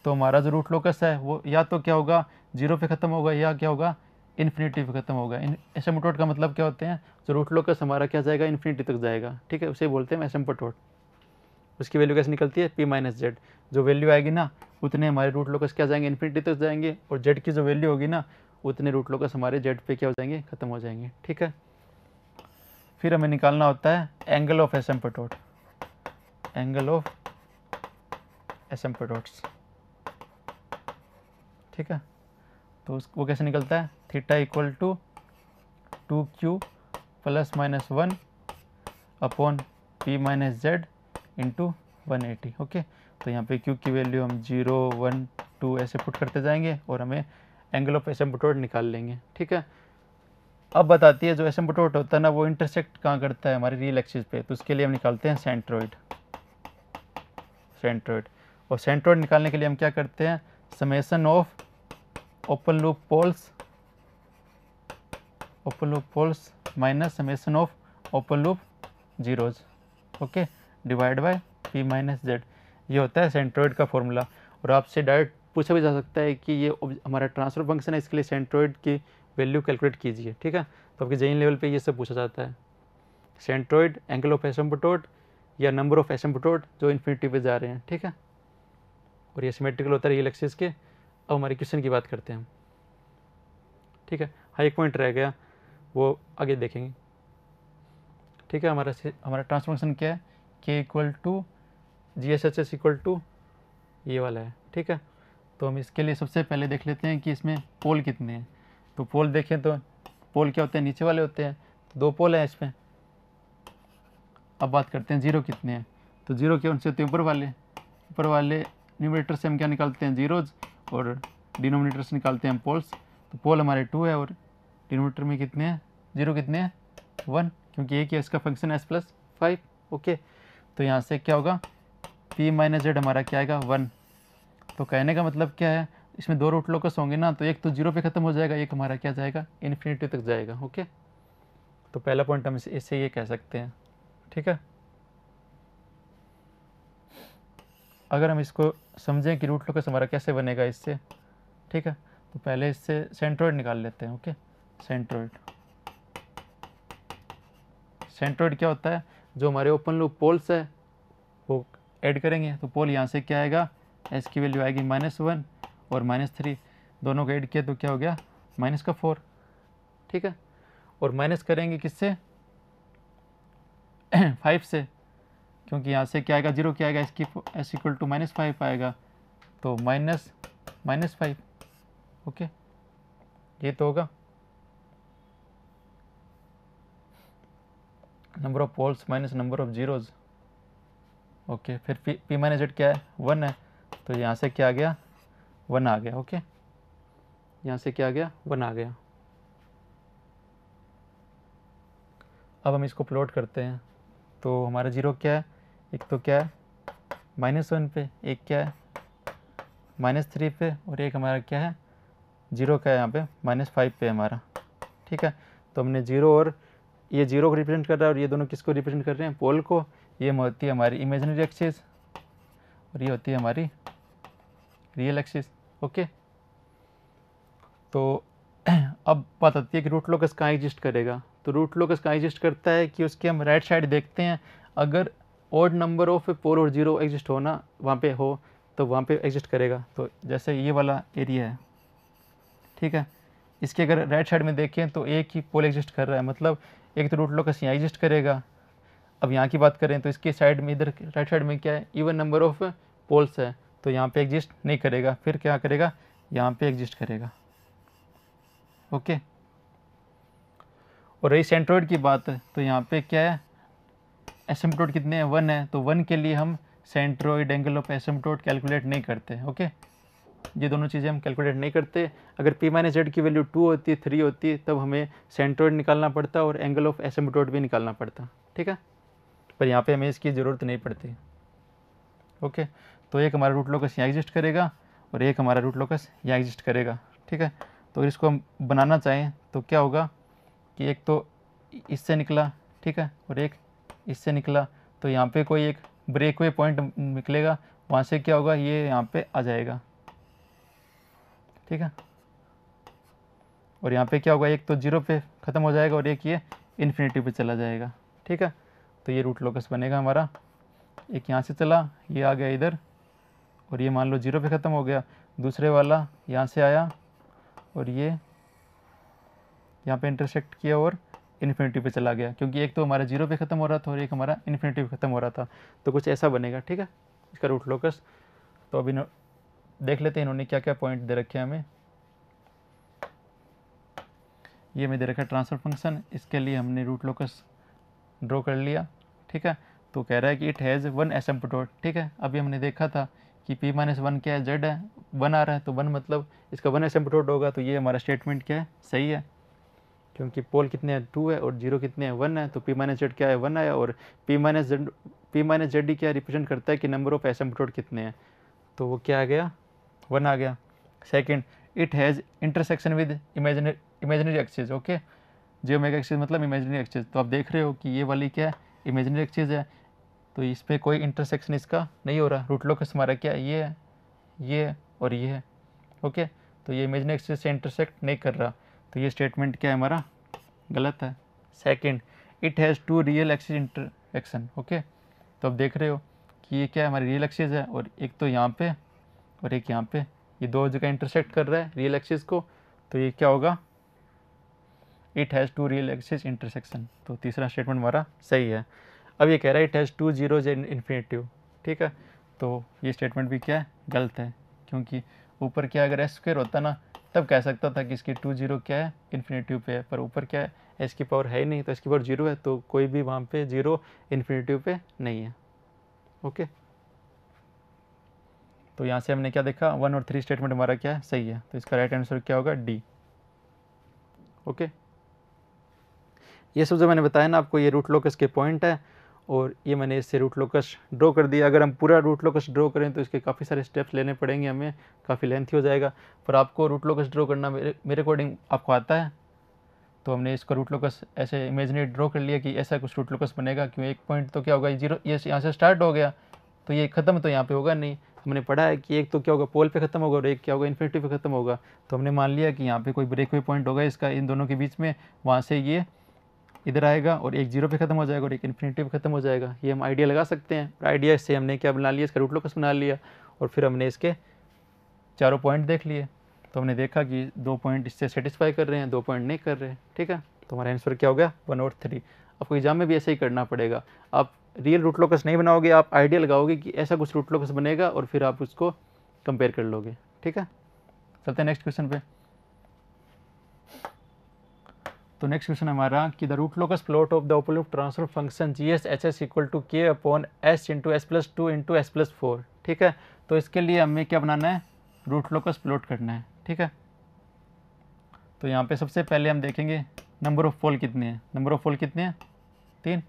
तो हमारा जो रूट लोकस है वो या तो क्या होगा जीरो पे ख़त्म होगा या क्या होगा इन्फिनिटी पे ख़त्म होगा इन एसम पटोट का मतलब क्या होते हैं जो रूट लोकस हमारा क्या जाएगा इन्फिनिटी तक जाएगा ठीक है उसे बोलते हैं एसम पटोट उसकी वैल्यू कैसे निकलती है पी माइनस जेड जो वैल्यू आएगी ना उतने हमारे रूट लोकस क्या जाएंगे इन्फिनिटी तक जाएंगे और जेड की जो वैल्यू होगी ना उतने रूट लोकस हमारे जेड पे क्या हो जाएंगे ख़त्म हो जाएंगे ठीक है फिर हमें निकालना होता है angle of asymptote angle of asymptotes ठीक है तो वो कैसे निकलता है theta equal to two Q plus minus one upon P minus Z into one eighty okay तो यहाँ पे क्यू की वैल्यू हम जीरो वन टू ऐसे पुट करते जाएंगे और हमें एंगल ऑफ एसम्बटोड निकाल लेंगे ठीक है अब बताती है जो एसम्बटोड होता है ना वो इंटरसेक्ट कहाँ करता है हमारी रियल एक्सिस पे तो उसके लिए हम निकालते हैं सेंट्रोइड सेंट्रोइड और सेंट्रोइड निकालने के लिए हम क्या करते हैं summation of open loop poles open loop poles minus summation of open loop zeros okay okay? Divide by P minus Z ये होता है सेंट्रोइड का फॉर्मूला और आपसे डायरेक्ट पूछा भी जा सकता है कि ये हमारा ट्रांसफर फंक्शन है इसके लिए सेंट्रोइड की वैल्यू कैलकुलेट कीजिए ठीक है तो आपके जेन लेवल पर ये सब पूछा जाता है सेंट्रोइड एंगल ऑफ एसम या नंबर ऑफ एसम जो इन्फिनिटी पर जा रहे हैं ठीक है और ये सीमेट्रिकल होता है रियल एक्सिस के अब हमारे क्वेश्चन की बात करते हैं हम ठीक है हाई पॉइंट रह गया वो आगे देखेंगे ठीक है हमारा हमारा ट्रांसफॉर्मेशन क्या है K equal to G S H S equal to ये वाला है ठीक है तो हम इसके लिए सबसे पहले देख लेते हैं कि इसमें पोल कितने हैं तो पोल देखें तो पोल क्या होते हैं नीचे वाले होते हैं दो पोल हैं इसमें अब बात करते हैं जीरो कितने हैं तो जीरो के उनसे होते हैं ऊपर वाले ऊपर वाले न्यूमिनेटर से हम क्या निकालते हैं जीरोज और डिनोमिनेटर से निकालते हैं हम पोल्स तो पोल हमारे टू है और डिनोमिनेटर में कितने हैं जीरो कितने हैं वन क्योंकि एक ही इसका फंक्शन है एस प्लस फाइव ओके तो यहाँ से क्या होगा पी माइनस जेड हमारा क्या आएगा वन तो कहने का मतलब क्या है इसमें दो रूट लोकस होंगे ना तो एक तो जीरो पे ख़त्म हो जाएगा एक हमारा क्या जाएगा इन्फिनिटी तक जाएगा ओके तो पहला पॉइंट हम इससे ये कह सकते हैं ठीक है अगर हम इसको समझें कि रूट लोकस हमारा कैसे बनेगा इससे ठीक है तो पहले इससे सेंट्रोइड निकाल लेते हैं ओके सेंट्रोइड सेंट्रोइड क्या होता है जो हमारे ओपन लूप पोल्स है वो ऐड करेंगे तो पोल यहाँ से क्या आएगा एस की वैल्यू आएगी माइनस वन और माइनस थ्री दोनों को ऐड किया तो क्या हो गया माइनस का फोर ठीक है और माइनस करेंगे किससे फाइव [CLEARS THROAT] से क्योंकि यहाँ से क्या आएगा जीरो क्या आएगा इसकी S equal to minus five आएगा तो माइनस माइनस फाइव ओके ये तो होगा number of poles minus number of zeros okay फिर पी पी माइनस जेड क्या है वन है तो यहाँ से क्या आ गया वन आ गया ओके यहाँ से क्या आ गया वन आ गया अब हम इसको प्लॉट करते हैं तो हमारा जीरो क्या है एक तो क्या है माइनस वन पे एक क्या है माइनस थ्री पे और एक हमारा क्या है जीरो का है यहाँ पे माइनस फाइव पे हमारा ठीक है तो हमने जीरो और ये जीरो को रिप्रेजेंट कर रहा है और ये दोनों किसको रिप्रेजेंट कर रहे हैं पोल को ये होती है हमारी इमेजनरी एक्सेस और ये होती है हमारी रियल एक्सेस ओके तो [CLEARS THROAT] अब बात आती है कि रूट लोकस कहाँ एग्जिस्ट करेगा तो रूट लोकस कहाँ एग्जिस्ट करता है कि उसके हम राइट साइड देखते हैं अगर ओड नंबर ऑफ पोल और जीरो एग्जिस्ट होना वहाँ पे हो तो वहाँ पे एग्जिस्ट करेगा तो जैसे ये वाला एरिया है ठीक है इसके अगर राइट साइड में देखें तो एक ही पोल एग्जिस्ट कर रहा है मतलब एक तो रूट लोकस यहाँ एग्जिस्ट करेगा अब यहाँ की बात करें तो इसके साइड में इधर राइट साइड में क्या है इवन नंबर ऑफ पोल्स है तो यहाँ पे एग्जिस्ट नहीं करेगा फिर क्या करेगा यहाँ पे एग्जिस्ट करेगा ओके और रही सेंट्रोइड की बात तो यहाँ पे क्या है एसमटोड कितने हैं वन है तो वन के लिए हम centroid angle of asymptote calculate नहीं करते ओके ये दोनों चीज़ें हम कैलकुलेट नहीं करते अगर पी माइनस जेड की वैल्यू टू होती थ्री होती तब हमें सेंट्रोइड निकालना पड़ता और एंगल ऑफ एसेम्बोटोड भी निकालना पड़ता ठीक है पर यहाँ पे हमें इसकी ज़रूरत नहीं पड़ती ओके तो एक हमारा रूट लोकस यहाँ एग्जिस्ट करेगा और एक हमारा रूट लोकस यहाँ एग्जिस्ट करेगा ठीक है तो अगर इसको हम बनाना चाहें तो क्या होगा कि एक तो इससे निकला ठीक है और एक इससे निकला तो यहाँ पे कोई एक ब्रेक ब्रेकवे पॉइंट निकलेगा वहाँ से क्या होगा ये यहाँ पे आ जाएगा ठीक है और यहाँ पे क्या होगा एक तो जीरो पे ख़त्म हो जाएगा और एक ये इन्फिनिटी पे चला जाएगा ठीक है तो ये रूट लोकस बनेगा हमारा एक यहाँ से चला ये आ गया इधर और ये मान लो जीरो पे ख़त्म हो गया दूसरे वाला यहाँ से आया और ये यहाँ पे इंटरसेक्ट किया और इन्फिनिटी पे चला गया क्योंकि एक तो हमारा जीरो पे ख़त्म हो रहा था और एक हमारा इन्फिनिटी पे ख़त्म हो रहा था तो कुछ ऐसा बनेगा ठीक है इसका रूट लोकस तो अभी देख लेते हैं इन्होंने क्या क्या पॉइंट दे रखे हैं हमें ये हमें दे रखा है ट्रांसफर फंक्शन इसके लिए हमने रूट लोकस ड्रॉ कर लिया ठीक है तो कह रहा है कि it has one asymptote ठीक है अभी हमने देखा था कि पी माइनस वन क्या है जेड है वन आ रहा है तो वन मतलब इसका वन एस एम होगा तो ये हमारा स्टेटमेंट क्या है सही है क्योंकि पोल कितने हैं टू है और जीरो कितने हैं वन है तो पी माइनस जेड क्या है वन आया और P minus Z P minus Z D क्या रिप्रेजेंट करता है कि नंबर ऑफ एस एम कितने हैं तो वो क्या आ गया वन आ गया second it has intersection with imaginary imaginary axes okay j omega axes मतलब इमेजनरी एक्सेज तो आप देख रहे हो कि ये वाली क्या है इमेजनरी एक्सेज है तो इसमें कोई इंटरसेक्शन इसका नहीं हो रहा रूट लोकस हमारा क्या ये है ये है और ये है ओके तो ये इमेजनरी एक्सेज से इंटरसेक्ट नहीं कर रहा तो ये स्टेटमेंट क्या है हमारा गलत है second it has two real axes intersection okay तो आप देख रहे हो कि ये क्या है हमारी रियल एक्सेज है और एक तो यहाँ पे और एक यहाँ पे ये दो जगह इंटरसेक्ट कर रहा है रियल एक्सिस को तो ये क्या होगा it has two real axis intersection तो तीसरा स्टेटमेंट हमारा सही है अब ये कह रहा है it has two zero infinitive ठीक है तो ये स्टेटमेंट भी क्या है गलत है क्योंकि ऊपर क्या अगर एस स्क्वेयर होता ना तब कह सकता था कि इसकी टू जीरो क्या है इन्फिनेटिव पे है पर ऊपर क्या है एस की पावर है ही नहीं तो एस की पावर जीरो है तो कोई भी वहाँ पे जीरो इन्फिनेटिव पे नहीं है ओके तो यहाँ से हमने क्या देखा वन और थ्री स्टेटमेंट हमारा क्या है सही है तो इसका राइट आंसर क्या होगा डी ओके ये सब जो मैंने बताया ना आपको ये रूट लोकस के पॉइंट है और ये मैंने इससे रूट लोकस ड्रॉ कर दिया अगर हम पूरा रूट लोकस ड्रॉ करें तो इसके काफ़ी सारे स्टेप्स लेने पड़ेंगे हमें काफ़ी लेंथी हो जाएगा पर आपको रूट लोकस ड्रॉ करना मेरे मेरे अकॉर्डिंग आपको आता है तो हमने इसका रूट लोकस ऐसे इमेजिनेट ड्रॉ कर लिया कि ऐसा कुछ रूट लोकस बनेगा क्यों एक पॉइंट तो क्या होगा जीरो ये यहाँ से स्टार्ट हो गया तो ये ख़त्म तो यहाँ पे होगा नहीं हमने पढ़ा है कि एक तो क्या होगा पोल पे ख़त्म होगा और एक क्या होगा इन्फिनिटी पे ख़त्म होगा तो हमने मान लिया कि यहाँ पे कोई ब्रेक वे पॉइंट होगा इसका इन दोनों के बीच में वहाँ से ये इधर आएगा और एक जीरो पे ख़त्म हो जाएगा और एक इन्फिनिटी पे ख़त्म हो जाएगा ये हम आइडिया लगा सकते हैं आइडिया से हमने क्या बना लिया इसका रूट लोकस बना लिया और फिर हमने इसके चारों पॉइंट देख लिए तो हमने देखा कि दो पॉइंट इससे सेटिस्फाई कर रहे हैं दो पॉइंट नहीं कर रहे हैं ठीक है तो हमारा आंसर क्या हो गया वन और थ्री आपको एग्ज़ाम में भी ऐसे ही करना पड़ेगा आप रियल रूट लोकस नहीं बनाओगे आप आइडिया लगाओगे कि ऐसा कुछ रूट लोकस बनेगा और फिर आप उसको कंपेयर कर लोगे ठीक है चलते हैं नेक्स्ट क्वेश्चन पे तो नेक्स्ट क्वेश्चन हमारा कि the root locus plot of the loop transfer function G S H S equal to K upon S into S plus two into S plus four ठीक है तो इसके लिए हमें क्या बनाना है रूट लोकस प्लॉट करना है ठीक है तो यहाँ पे सबसे पहले हम देखेंगे नंबर ऑफ पोल कितने हैं नंबर ऑफ पोल कितने हैं तीन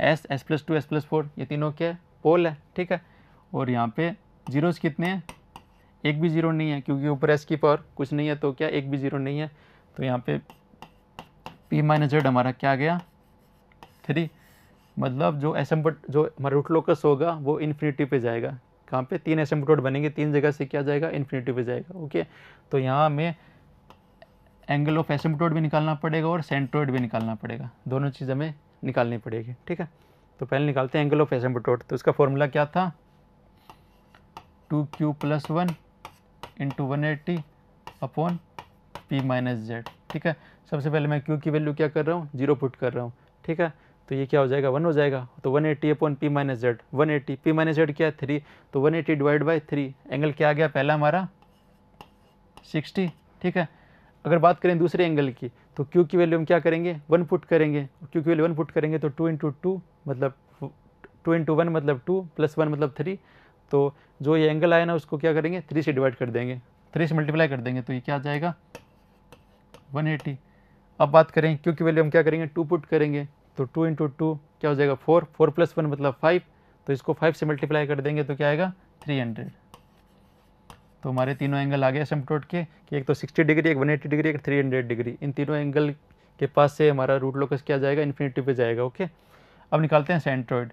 S S plus two S plus four ये तीनों क्या है पोल है ठीक है और यहाँ पे जीरोस कितने हैं एक भी ज़ीरो नहीं है क्योंकि ऊपर एस की पावर कुछ नहीं है तो क्या एक भी ज़ीरो नहीं है तो यहाँ पे पी माइनस जेड हमारा क्या गया थ्री मतलब जो एसम्पट जो हमारा रूट लोकस होगा वो इन्फिनिटी पे जाएगा कहाँ पे तीन एसम्पटोड बनेंगे तीन जगह से क्या जाएगा इन्फिनिटी पे जाएगा ओके तो यहाँ हमें एंगल ऑफ एसम्पटोड भी निकालना पड़ेगा और सेंट्रोइड भी निकालना पड़ेगा दोनों चीज़ हमें निकालनी पड़ेगी ठीक है तो पहले निकालते हैं एंगल ऑफ एसेम्बटोट तो उसका फॉर्मूला क्या था two Q plus one into one eighty upon P minus Z ठीक है सबसे पहले मैं क्यू की वैल्यू क्या कर रहा हूँ जीरो पुट कर रहा हूँ ठीक है तो ये क्या हो जाएगा वन हो जाएगा तो one eighty upon P minus Z one eighty P minus Z क्या है थ्री तो one eighty divide by three angle क्या आ गया पहला हमारा सिक्सटी ठीक है अगर बात करें दूसरे एंगल की तो Q की वैल्यू हम क्या करेंगे वन पुट करेंगे Q की वैल्यू वन पुट करेंगे तो टू इंटू टू मतलब टू इंटू वन मतलब टू प्लस वन मतलब थ्री तो जो ये एंगल आया ना उसको क्या करेंगे थ्री से डिवाइड कर देंगे थ्री से मल्टीप्लाई कर देंगे तो ये क्या आ जाएगा वन एटी अब बात करें Q की वैल्यू हम क्या करेंगे टू पुट करेंगे तो टू इंटू टू क्या हो जाएगा फोर फोर प्लस वन मतलब फाइव तो इसको फाइव से मल्टीप्लाई कर देंगे तो क्या आएगा थ्री हंड्रेड तो हमारे तीनों एंगल आ गए एसमटोट के कि एक तो 60 डिग्री एक 180 डिग्री एक 300 डिग्री इन तीनों एंगल के पास से हमारा रूट लोकस क्या जाएगा इन्फिनिटी पे जाएगा ओके अब निकालते हैं सेंट्रोइड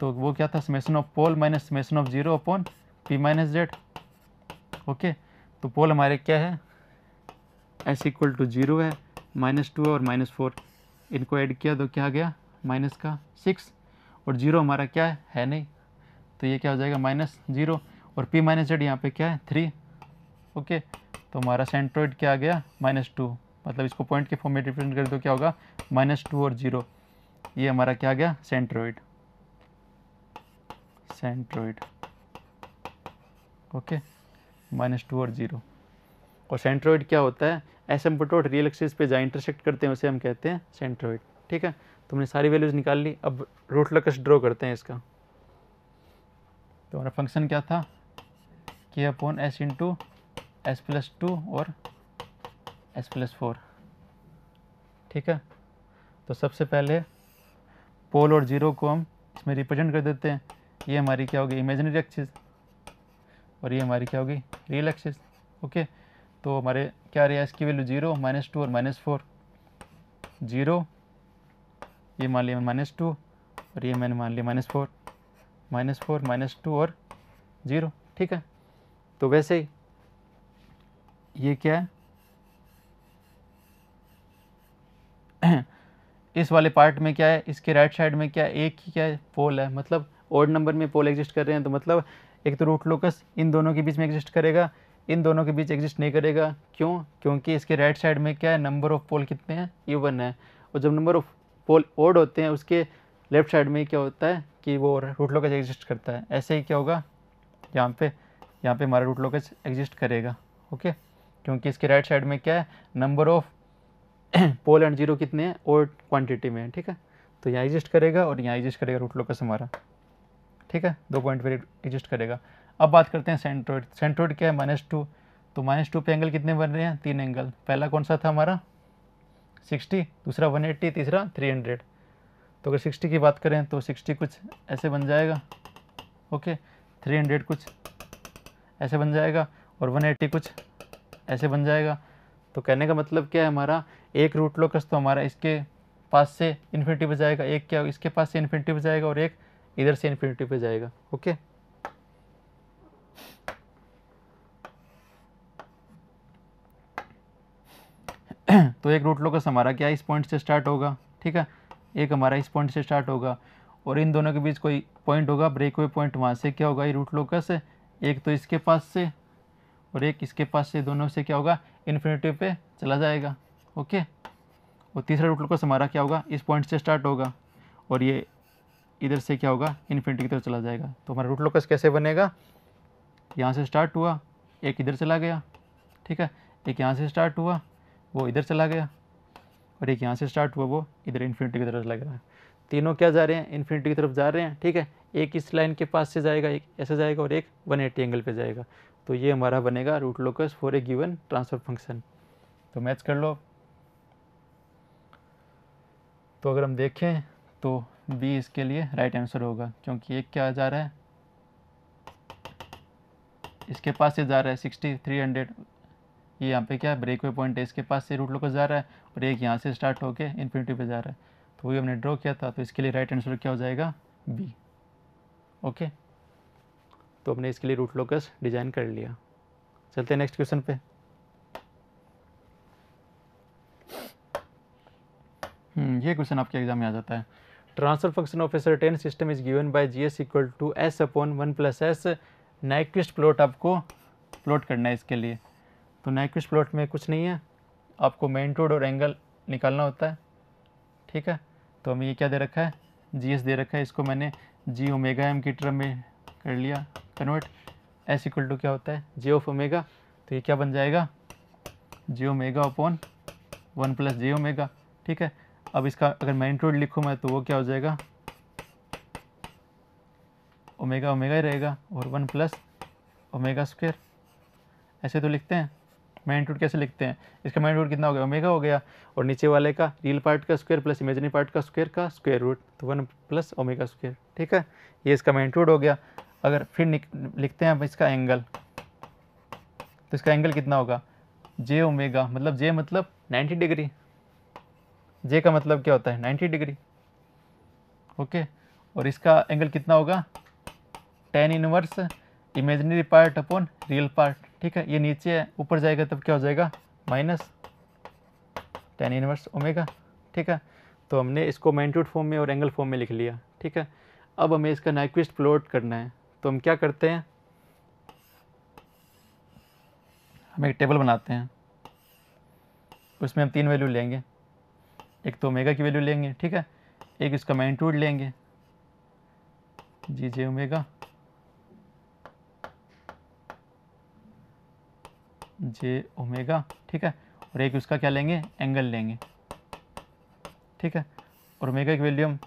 तो वो क्या था summation of pole minus summation of zero upon P minus Z okay तो पोल हमारे क्या है एस इक्वल टू जीरो है माइनस टू और माइनस फोर इनको ऐड किया तो क्या आ गया माइनस का सिक्स और जीरो हमारा क्या है है नहीं तो ये क्या हो जाएगा माइनस जीरो और पी माइनस जेड यहाँ पर क्या है थ्री ओके तो हमारा सेंट्रोइड क्या आ गया माइनस टू मतलब इसको पॉइंट के फॉर्म में रिप्रेजेंट कर दो क्या होगा माइनस टू और जीरो ये हमारा क्या आ गया centroid centroid okay minus two और जीरो और सेंट्रोइड क्या होता है asymptote real axis पे जहाँ इंटरसेक्ट करते हैं उसे हम कहते हैं सेंट्रोइड ठीक है तुमने तो सारी वैल्यूज निकाल ली अब रूट लकस ड्रॉ करते हैं इसका तो हमारा फंक्शन क्या था K upon S into S plus two और एस प्लस फोर ठीक है तो सबसे पहले पोल और ज़ीरो को हम इसमें रिप्रेजेंट कर देते हैं ये हमारी क्या होगी इमेजनरी एक्सिस और ये हमारी क्या होगी रियल एक्सिस ओके तो हमारे क्या रहा है इसकी वैल्यू जीरो माइनस टू और माइनस फोर जीरो ये मान लिया माइनस टू और ये मैंने मान लिया minus four minus four minus two और ज़ीरो ठीक है तो वैसे ये क्या है [CLEARS THROAT] इस वाले पार्ट में क्या है इसके राइट साइड में क्या है एक ही क्या है पोल है मतलब ओड नंबर में पोल एग्जिस्ट कर रहे हैं तो मतलब एक तो रूट लोकस इन दोनों के बीच में एग्जिस्ट करेगा इन दोनों के बीच एग्जिस्ट नहीं करेगा क्यों क्योंकि इसके राइट साइड में क्या है नंबर ऑफ पोल कितने हैं इवन है और जब नंबर ऑफ पोल ओड होते हैं उसके लेफ्ट साइड में क्या होता है कि वो रूट लोकस एग्जिस्ट करता है ऐसे ही क्या होगा यहाँ पे यहाँ पे हमारा रूट लोकस एग्जिस्ट करेगा ओके क्योंकि इसके राइट साइड में क्या है number of pole and zero कितने हैं और क्वांटिटी में है ठीक है तो यहाँ एग्जिस्ट करेगा और यहाँ एग्जिस्ट करेगा रूट लोकस हमारा ठीक है दो पॉइंट पर एग्जिस्ट करेगा अब बात करते हैं सेंट्रोइड सेंट्रोइड क्या है माइनस टू तो माइनस टू पे एंगल कितने बन रहे हैं तीन एंगल पहला कौन सा था हमारा सिक्सटी दूसरा वन एट्टी तीसरा थ्री हंड्रेड तो अगर सिक्सटी की बात करें तो सिक्सटी कुछ ऐसे बन जाएगा ओके थ्री हंड्रेड कुछ ऐसे बन जाएगा और 180 कुछ ऐसे बन जाएगा तो कहने का मतलब क्या है हमारा एक रूट लोकस तो हमारा इसके पास से इन्फिनिटी पर जाएगा एक क्या इसके पास से इन्फिनिटी पर जाएगा और एक इधर से इन्फिनिटी पर जाएगा ओके [CLEARS THROAT] तो एक रूट लोकस हमारा क्या इस पॉइंट से स्टार्ट होगा ठीक है एक हमारा इस पॉइंट से स्टार्ट होगा और इन दोनों के बीच कोई पॉइंट होगा ब्रेक हुए पॉइंट वहाँ से क्या होगा ये रूट लोकस है एक तो इसके पास से और एक इसके पास से दोनों से क्या होगा इन्फिनेटिव पे चला जाएगा ओके और तीसरा रूट लोकस हमारा क्या होगा इस पॉइंट से स्टार्ट होगा और ये इधर से क्या होगा इन्फिनिटी की तरफ चला जाएगा तो हमारा रूट लोकस कैसे बनेगा यहाँ से स्टार्ट हुआ एक इधर चला गया ठीक है एक यहाँ से स्टार्ट हुआ वो इधर चला गया और एक यहाँ से स्टार्ट हुआ वो इधर इन्फिनिटी की तरफ चला गया तीनों क्या जा रहे हैं इन्फिनिटी की तरफ जा रहे हैं ठीक है एक इस लाइन के पास से जाएगा एक ऐसे जाएगा और एक वन एटी एंगल पर जाएगा तो ये हमारा बनेगा root locus for a given transfer function तो मैच कर लो तो अगर हम देखें तो बी इसके लिए राइट आंसर होगा क्योंकि एक क्या जा रहा है इसके पास से जा रहा है सिक्सटी थ्री हंड्रेड ये यहाँ पे क्या है ब्रेक वे पॉइंट है इसके पास से रूट लोकस जा रहा है और एक यहाँ से स्टार्ट होके इन्फिनिटी पे जा रहा है तो वही हमने ड्रॉ किया था तो इसके लिए राइट आंसर क्या हो जाएगा बी ओके तो हमने इसके लिए रूट लोकस डिज़ाइन कर लिया चलते हैं नेक्स्ट क्वेश्चन पे हम्म, ये क्वेश्चन आपके एग्जाम में आ जाता है transfer function of a certain system is given by G S equal to S upon one plus S Nyquist plot आपको प्लॉट करना है इसके लिए तो नाइक्विस्ट प्लॉट में कुछ नहीं है आपको मेन रोड और एंगल निकालना होता है ठीक है तो हमें ये क्या दे रखा है जी एस दे रखा है इसको मैंने जी ओमेगा एम की टर्म में कर लिया कन्वर्ट एस इक्वल टू क्या होता है जे ऑफ ओमेगा तो ये क्या बन जाएगा J omega upon one plus J omega ठीक है अब इसका अगर मैग्नीट्यूड लिखूँ मैं तो वो क्या हो जाएगा ओमेगा ओमेगा ही रहेगा और वन प्लस ओमेगा स्क्वेयर ऐसे तो लिखते हैं मैग्नीट्यूड कैसे लिखते हैं इसका मैग्नीट्यूड कितना हो गया ओमेगा हो गया और नीचे वाले का रियल पार्ट का स्क्वायर प्लस इमेजरी पार्ट का स्क्वायर का स्क्वायर रूट तो वन प्लस ओमेगा स्क्वायर ठीक है ये इसका मैग्नीट्यूड हो गया अगर फिर लिखते हैं इसका एंगल तो इसका एंगल कितना होगा जे ओमेगा मतलब जे मतलब नाइन्टी डिग्री जे का मतलब क्या होता है नाइन्टी डिग्री ओके और इसका एंगल कितना होगा tan inverse imaginary part upon real part ठीक है ये नीचे ऊपर जाएगा तब क्या हो जाएगा माइनस टेन इनवर्स ओमेगा ठीक है तो हमने इसको मैंटूड फॉर्म में और एंगल फॉर्म में लिख लिया ठीक है अब हमें इसका नाइक्विस्ट प्लॉट करना है तो हम क्या करते हैं हम एक टेबल बनाते हैं उसमें हम तीन वैल्यू लेंगे एक तो ओमेगा की वैल्यू लेंगे ठीक है एक इसका मैंटूड लेंगे जी जे ओमेगा जे ओमेगा ठीक है और एक उसका क्या लेंगे एंगल लेंगे ठीक है और ओमेगा की वैल्यू हम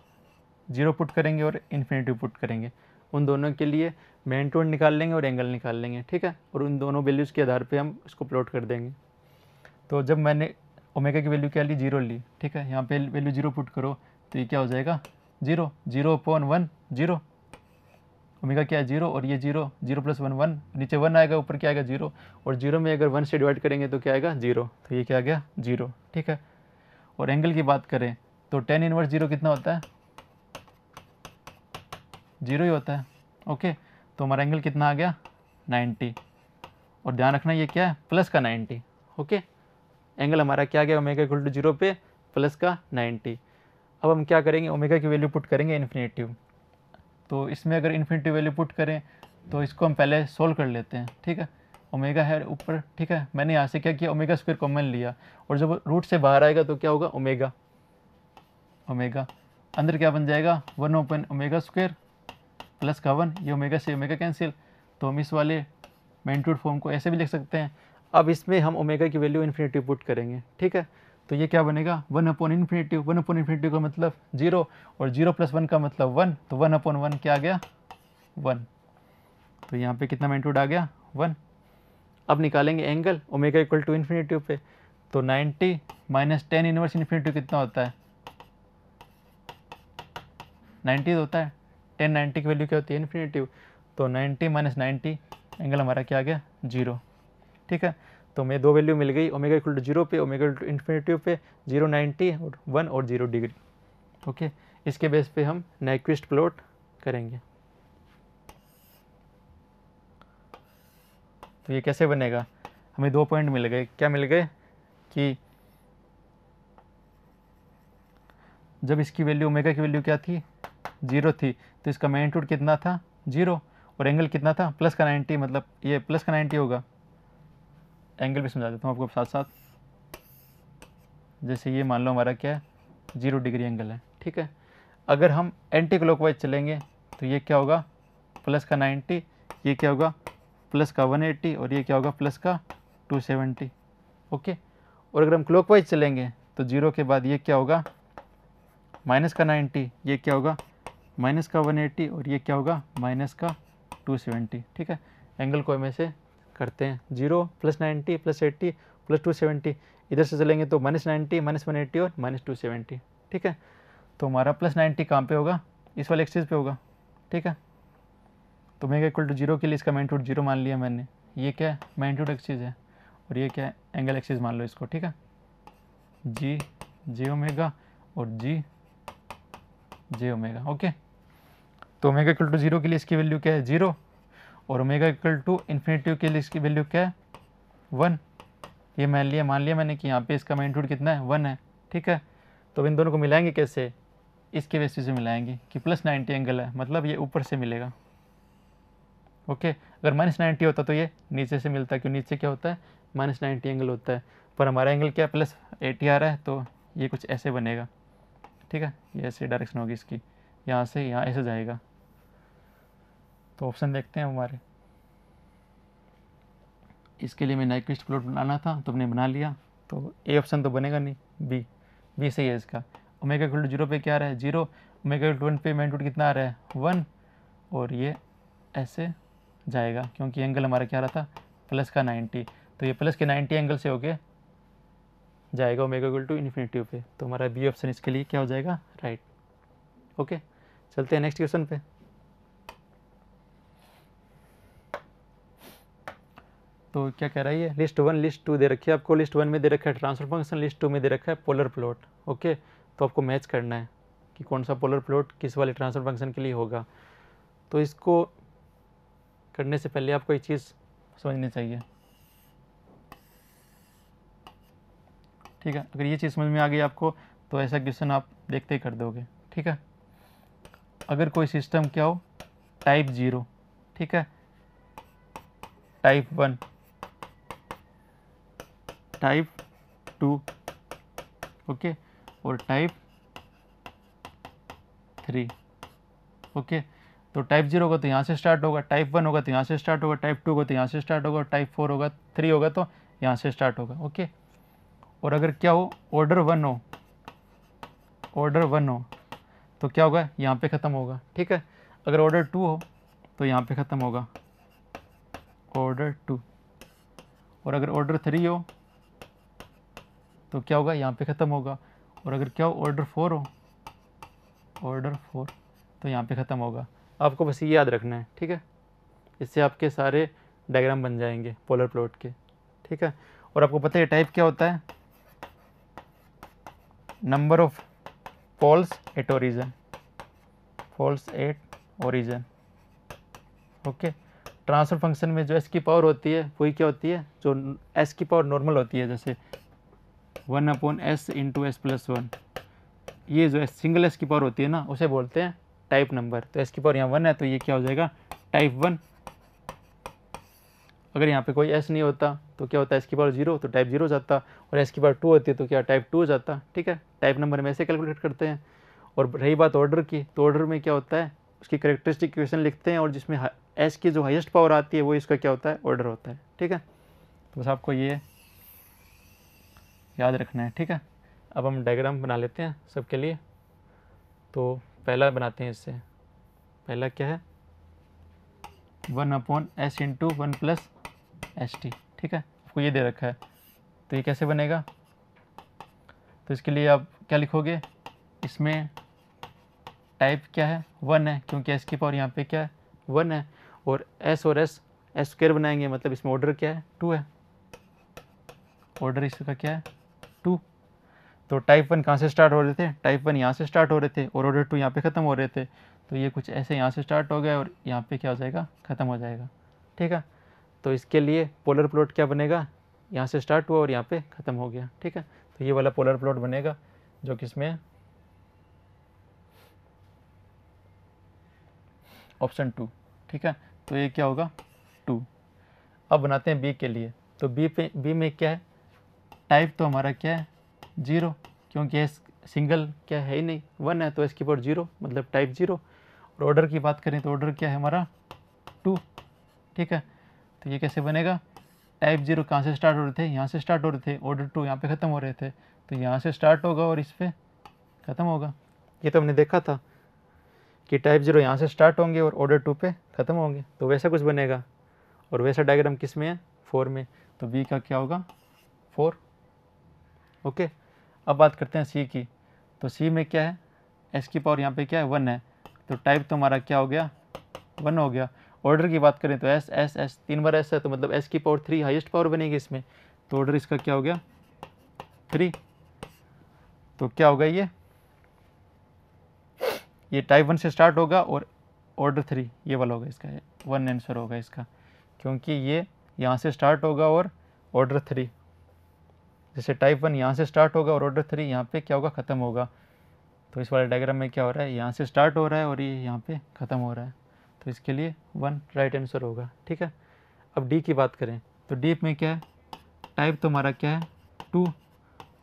जीरो पुट करेंगे और इन्फिनेटिव पुट करेंगे उन दोनों के लिए मेन टोन निकाल लेंगे और एंगल निकाल लेंगे ठीक है और उन दोनों वैल्यूज़ के आधार पे हम इसको प्लॉट कर देंगे तो जब मैंने ओमेगा की वैल्यू क्या ली जीरो ली ठीक है यहाँ पे वैल्यू जीरो पुट करो तो ये क्या हो जाएगा zero zero upon one zero omega क्या है जीरो और ये zero zero plus one one नीचे वन आएगा ऊपर क्या आएगा जीरो और जीरो में अगर वन से डिवाइड करेंगे तो क्या आएगा जीरो तो ये क्या आ गया जीरो ठीक है और एंगल की बात करें तो टेन इनवर्स जीरो कितना होता है जीरो ही होता है ओके तो हमारा एंगल कितना आ गया नाइन्टी और ध्यान रखना ये क्या है प्लस का नाइन्टी ओके एंगल हमारा क्या गया ओमेगा इक्वल टू जीरो पे प्लस का नाइन्टी अब हम क्या करेंगे ओमेगा की वैल्यू पुट करेंगे इन्फिनेटिव तो इसमें अगर इन्फिनिटी वैल्यू पुट करें तो इसको हम पहले सोल्व कर लेते हैं ठीक है ओमेगा है ऊपर ठीक है मैंने यहाँ से क्या किया ओमेगा स्क्वायर कॉमन लिया और जब रूट से बाहर आएगा तो क्या होगा ओमेगा ओमेगा अंदर क्या बन जाएगा one upon omega square plus का वन ये ओमेगा से ओमेगा कैंसिल तो हम इस वाले मैंटूड फॉर्म को ऐसे भी लिख सकते हैं अब इसमें हम ओमेगा की वैल्यू इन्फिनिटी पुट करेंगे ठीक है तो ये क्या बनेगा one upon infinitive one upon infinitive का मतलब जीरो और जीरो प्लस वन का मतलब वन तो वन अपॉन वन क्या आ गया वन तो यहाँ पे कितना मैंटूड आ गया वन अब निकालेंगे angle omega equal to infinitive पे तो ninety minus tan inverse infinitive कितना होता है तो होता है टेन नाइन्टी की वैल्यू क्या होती है इन्फिनेटिव तो नाइन्टी माइनस नाइन्टी एंगल हमारा क्या आ गया जीरो ठीक है तो हमें दो वैल्यू मिल गई ओमेगा इक्वल टू जीरो पे ओमेगा इक्वल टू इन्फिनेटिव पे जीरो नाइन्टी और वन और जीरो डिग्री ओके इसके बेस पे हम नाइक्विस्ट प्लॉट करेंगे तो ये कैसे बनेगा हमें दो पॉइंट मिल गए क्या मिल गए कि जब इसकी वैल्यू ओमेगा की वैल्यू क्या थी जीरो थी तो इसका मैग्नीट्यूड कितना था जीरो और एंगल कितना था प्लस का नाइन्टी मतलब ये प्लस का नाइन्टी होगा एंगल भी समझा देता हूँ आपको साथ साथ जैसे ये मान लो हमारा क्या है जीरो डिग्री एंगल है ठीक है अगर हम एंटी वाइज़ चलेंगे तो ये क्या होगा प्लस का नाइन्टी ये क्या होगा प्लस का 180 और ये क्या होगा प्लस का सेवेंटी ओके और अगर हम वाइज़ चलेंगे तो जीरो के बाद ये क्या होगा माइनस का 90 ये क्या होगा माइनस का 180 और ये क्या होगा माइनस का 270 ठीक है एंगल को हमें से करते हैं zero plus ninety plus eighty plus two seventy इधर से चलेंगे तो minus ninety minus one eighty और माइनस टू सेवेंटी ठीक है तो हमारा प्लस नाइन्टी कहाँ पे होगा इस वाले एक्सिस पे होगा ठीक है तो मेगा इक्वल टू जीरो के लिए इसका मैग्नीट्यूड जीरो मान लिया मैंने ये क्या है मैग्नीट्यूड एक्सिस है और ये क्या है एंगल एक्सिस मान लो इसको ठीक है जी जे ओमेगा और जी जे ओमेगा ओके तो ओमेगा इक्वल टू जीरो के लिए इसकी वैल्यू क्या है जीरो और ओमेगा इक्वल टू इन्फिनेटिव के लिए इसकी वैल्यू क्या है वन ये मान लिया मान लिया मैंने कि यहाँ पे इसका मैग्नीट्यूड कितना है वन है ठीक है तो इन दोनों को मिलाएंगे कैसे इसके वैसे से मिलाएंगे कि प्लस नाइन्टी एंगल है मतलब ये ऊपर से मिलेगा ओके अगर माइनस नाइन्टी होता तो ये नीचे से मिलता क्यों नीचे क्या होता है माइनस नाइन्टी एंगल होता है पर हमारा एंगल क्या प्लस एटी आ रहा है तो ये कुछ ऐसे बनेगा ठीक है ये ऐसे डायरेक्शन होगी इसकी यहाँ से यहाँ ऐसे जाएगा तो ऑप्शन देखते हैं हमारे इसके लिए मैं नाइक्विस्ट प्लॉट बनाना था तुमने बना लिया तो ए ऑप्शन तो बनेगा नहीं बी बी सही है इसका ओमेगा इक्वल जीरो पे क्या आ रहा है जीरो ओमेगा इक्वल वन पे मैग्नीट्यूड कितना आ रहा है वन और ये ऐसे जाएगा क्योंकि एंगल हमारा क्या रहा था प्लस का नाइन्टी तो ये प्लस के नाइन्टी एंगल से होके जाएगा ओमेगा इक्वल टू इन्फिनेटिव पे तो हमारा बी ऑप्शन इसके लिए क्या हो जाएगा राइट ओके चलते हैं नेक्स्ट क्वेश्चन पे तो क्या कह रहा है ये लिस्ट वन लिस्ट टू दे रखी है आपको लिस्ट वन में दे रखा है ट्रांसफर फंक्शन लिस्ट टू में दे रखा है पोलर प्लॉट ओके तो आपको मैच करना है कि कौन सा पोलर प्लॉट किस वाले ट्रांसफर फंक्शन के लिए होगा तो इसको करने से पहले आपको एक चीज़ समझनी चाहिए ठीक है अगर ये चीज़ समझ में आ गई आपको तो ऐसा क्वेश्चन आप देखते ही कर दोगे ठीक है अगर कोई सिस्टम क्या हो टाइप ज़ीरो ठीक है type one type two okay और टाइप थ्री ओके तो टाइप जीरो होगा तो यहाँ से स्टार्ट होगा टाइप वन होगा तो यहाँ से स्टार्ट होगा टाइप टू होगा तो यहाँ से स्टार्ट होगा टाइप फोर होगा थ्री होगा तो यहाँ से स्टार्ट होगा ओके और अगर क्या हो ऑर्डर वन हो ऑर्डर वन हो तो क्या होगा यहाँ पे ख़त्म होगा ठीक है अगर ऑर्डर टू हो तो यहाँ पे ख़त्म होगा ऑर्डर टू और अगर ऑर्डर थ्री हो तो क्या होगा यहाँ पे ख़त्म होगा और अगर क्या हो ऑर्डर फोर हो ऑर्डर फोर तो यहाँ पे ख़त्म होगा आपको बस ये याद रखना है ठीक है इससे आपके सारे डायग्राम बन जाएंगे पोलर प्लॉट के ठीक है और आपको पता है टाइप क्या होता है number of poles at origin poles at origin okay transfer function में जो एस की पावर होती है वही क्या होती है जो एस की पावर नॉर्मल होती है जैसे one upon S into S plus one ये जो है सिंगल एस की पावर होती है ना उसे बोलते हैं टाइप नंबर तो एस की पावर यहाँ वन है तो ये क्या हो जाएगा टाइप वन अगर यहाँ पे कोई एस नहीं होता तो क्या होता है एस की पावर जीरो तो टाइप जीरो जाता और एस की पावर टू होती है तो क्या टाइप टू हो जाता ठीक है टाइप नंबर में ऐसे कैलकुलेट करते हैं और रही बात ऑर्डर की तो ऑर्डर में क्या होता है उसकी करेक्टरिस्टिक क्वेश्चन लिखते हैं और जिसमें एस की जो हाइस्ट पावर आती है वो इसका क्या होता है ऑर्डर होता है ठीक है तो बस आपको ये याद रखना है ठीक है अब हम डायग्राम बना लेते हैं सबके लिए तो पहला बनाते हैं इससे पहला क्या है one upon S into one plus S T ठीक है आपको ये दे रखा है तो ये कैसे बनेगा तो इसके लिए आप क्या लिखोगे इसमें टाइप क्या है वन है क्योंकि एस की पावर यहाँ पे क्या है वन है और एस और एस एस स्क्र बनाएंगे मतलब इसमें ऑर्डर क्या है टू है ऑर्डर इसका क्या है टू तो टाइप वन कहाँ से स्टार्ट हो रहे थे टाइप वन यहाँ से स्टार्ट हो रहे थे और ऑर्डर टू यहाँ पे ख़त्म हो रहे थे तो ये कुछ ऐसे यहाँ से स्टार्ट हो गया और यहाँ पे क्या हो जाएगा ख़त्म हो जाएगा ठीक है तो इसके लिए पोलर प्लॉट क्या बनेगा यहाँ से स्टार्ट हुआ और यहाँ पे ख़त्म हो गया ठीक है तो ये वाला पोलर प्लॉट बनेगा जो कि इसमें ऑप्शन टू ठीक है तो ये क्या होगा टू अब बनाते हैं बी के लिए तो बी पे बी में क्या है टाइप तो हमारा क्या है जीरो क्योंकि एस सिंगल क्या है ही नहीं वन है तो इसकी पावर जीरो मतलब टाइप जीरो और ऑर्डर की बात करें तो ऑर्डर क्या है हमारा टू ठीक है तो ये कैसे बनेगा टाइप जीरो कहाँ से स्टार्ट हो रहे थे यहाँ से स्टार्ट हो रहे थे ऑर्डर टू यहाँ पे ख़त्म हो रहे थे तो यहाँ से स्टार्ट होगा और इस पर ख़त्म होगा ये तो हमने देखा था कि टाइप जीरो यहाँ से स्टार्ट होंगे और ऑर्डर टू पे ख़त्म होंगे तो वैसा कुछ बनेगा और वैसा डायग्राम किस में है फोर में तो बी का क्या होगा फोर ओके अब बात करते हैं सी की तो सी में क्या है एस की पावर यहाँ पे क्या है वन है तो टाइप तो हमारा क्या हो गया वन हो गया ऑर्डर की बात करें तो एस एस एस तीन बार एस है तो मतलब एस की पावर थ्री हाइस्ट पावर बनेगी इसमें तो ऑर्डर इसका क्या हो गया थ्री तो क्या होगा ये ये टाइप वन से स्टार्ट होगा और ऑर्डर थ्री ये वाला होगा इसका वन आंसर होगा इसका क्योंकि ये यहाँ से स्टार्ट होगा और ऑर्डर थ्री जैसे टाइप वन यहाँ से स्टार्ट होगा और ऑर्डर थ्री यहाँ पे क्या होगा ख़त्म होगा तो इस वाले डायग्राम में क्या हो रहा है यहाँ से स्टार्ट हो रहा है और ये यहाँ पे ख़त्म हो रहा है तो इसके लिए वन राइट आंसर होगा ठीक है अब डी की बात करें तो डी में क्या है टाइप तो हमारा क्या है टू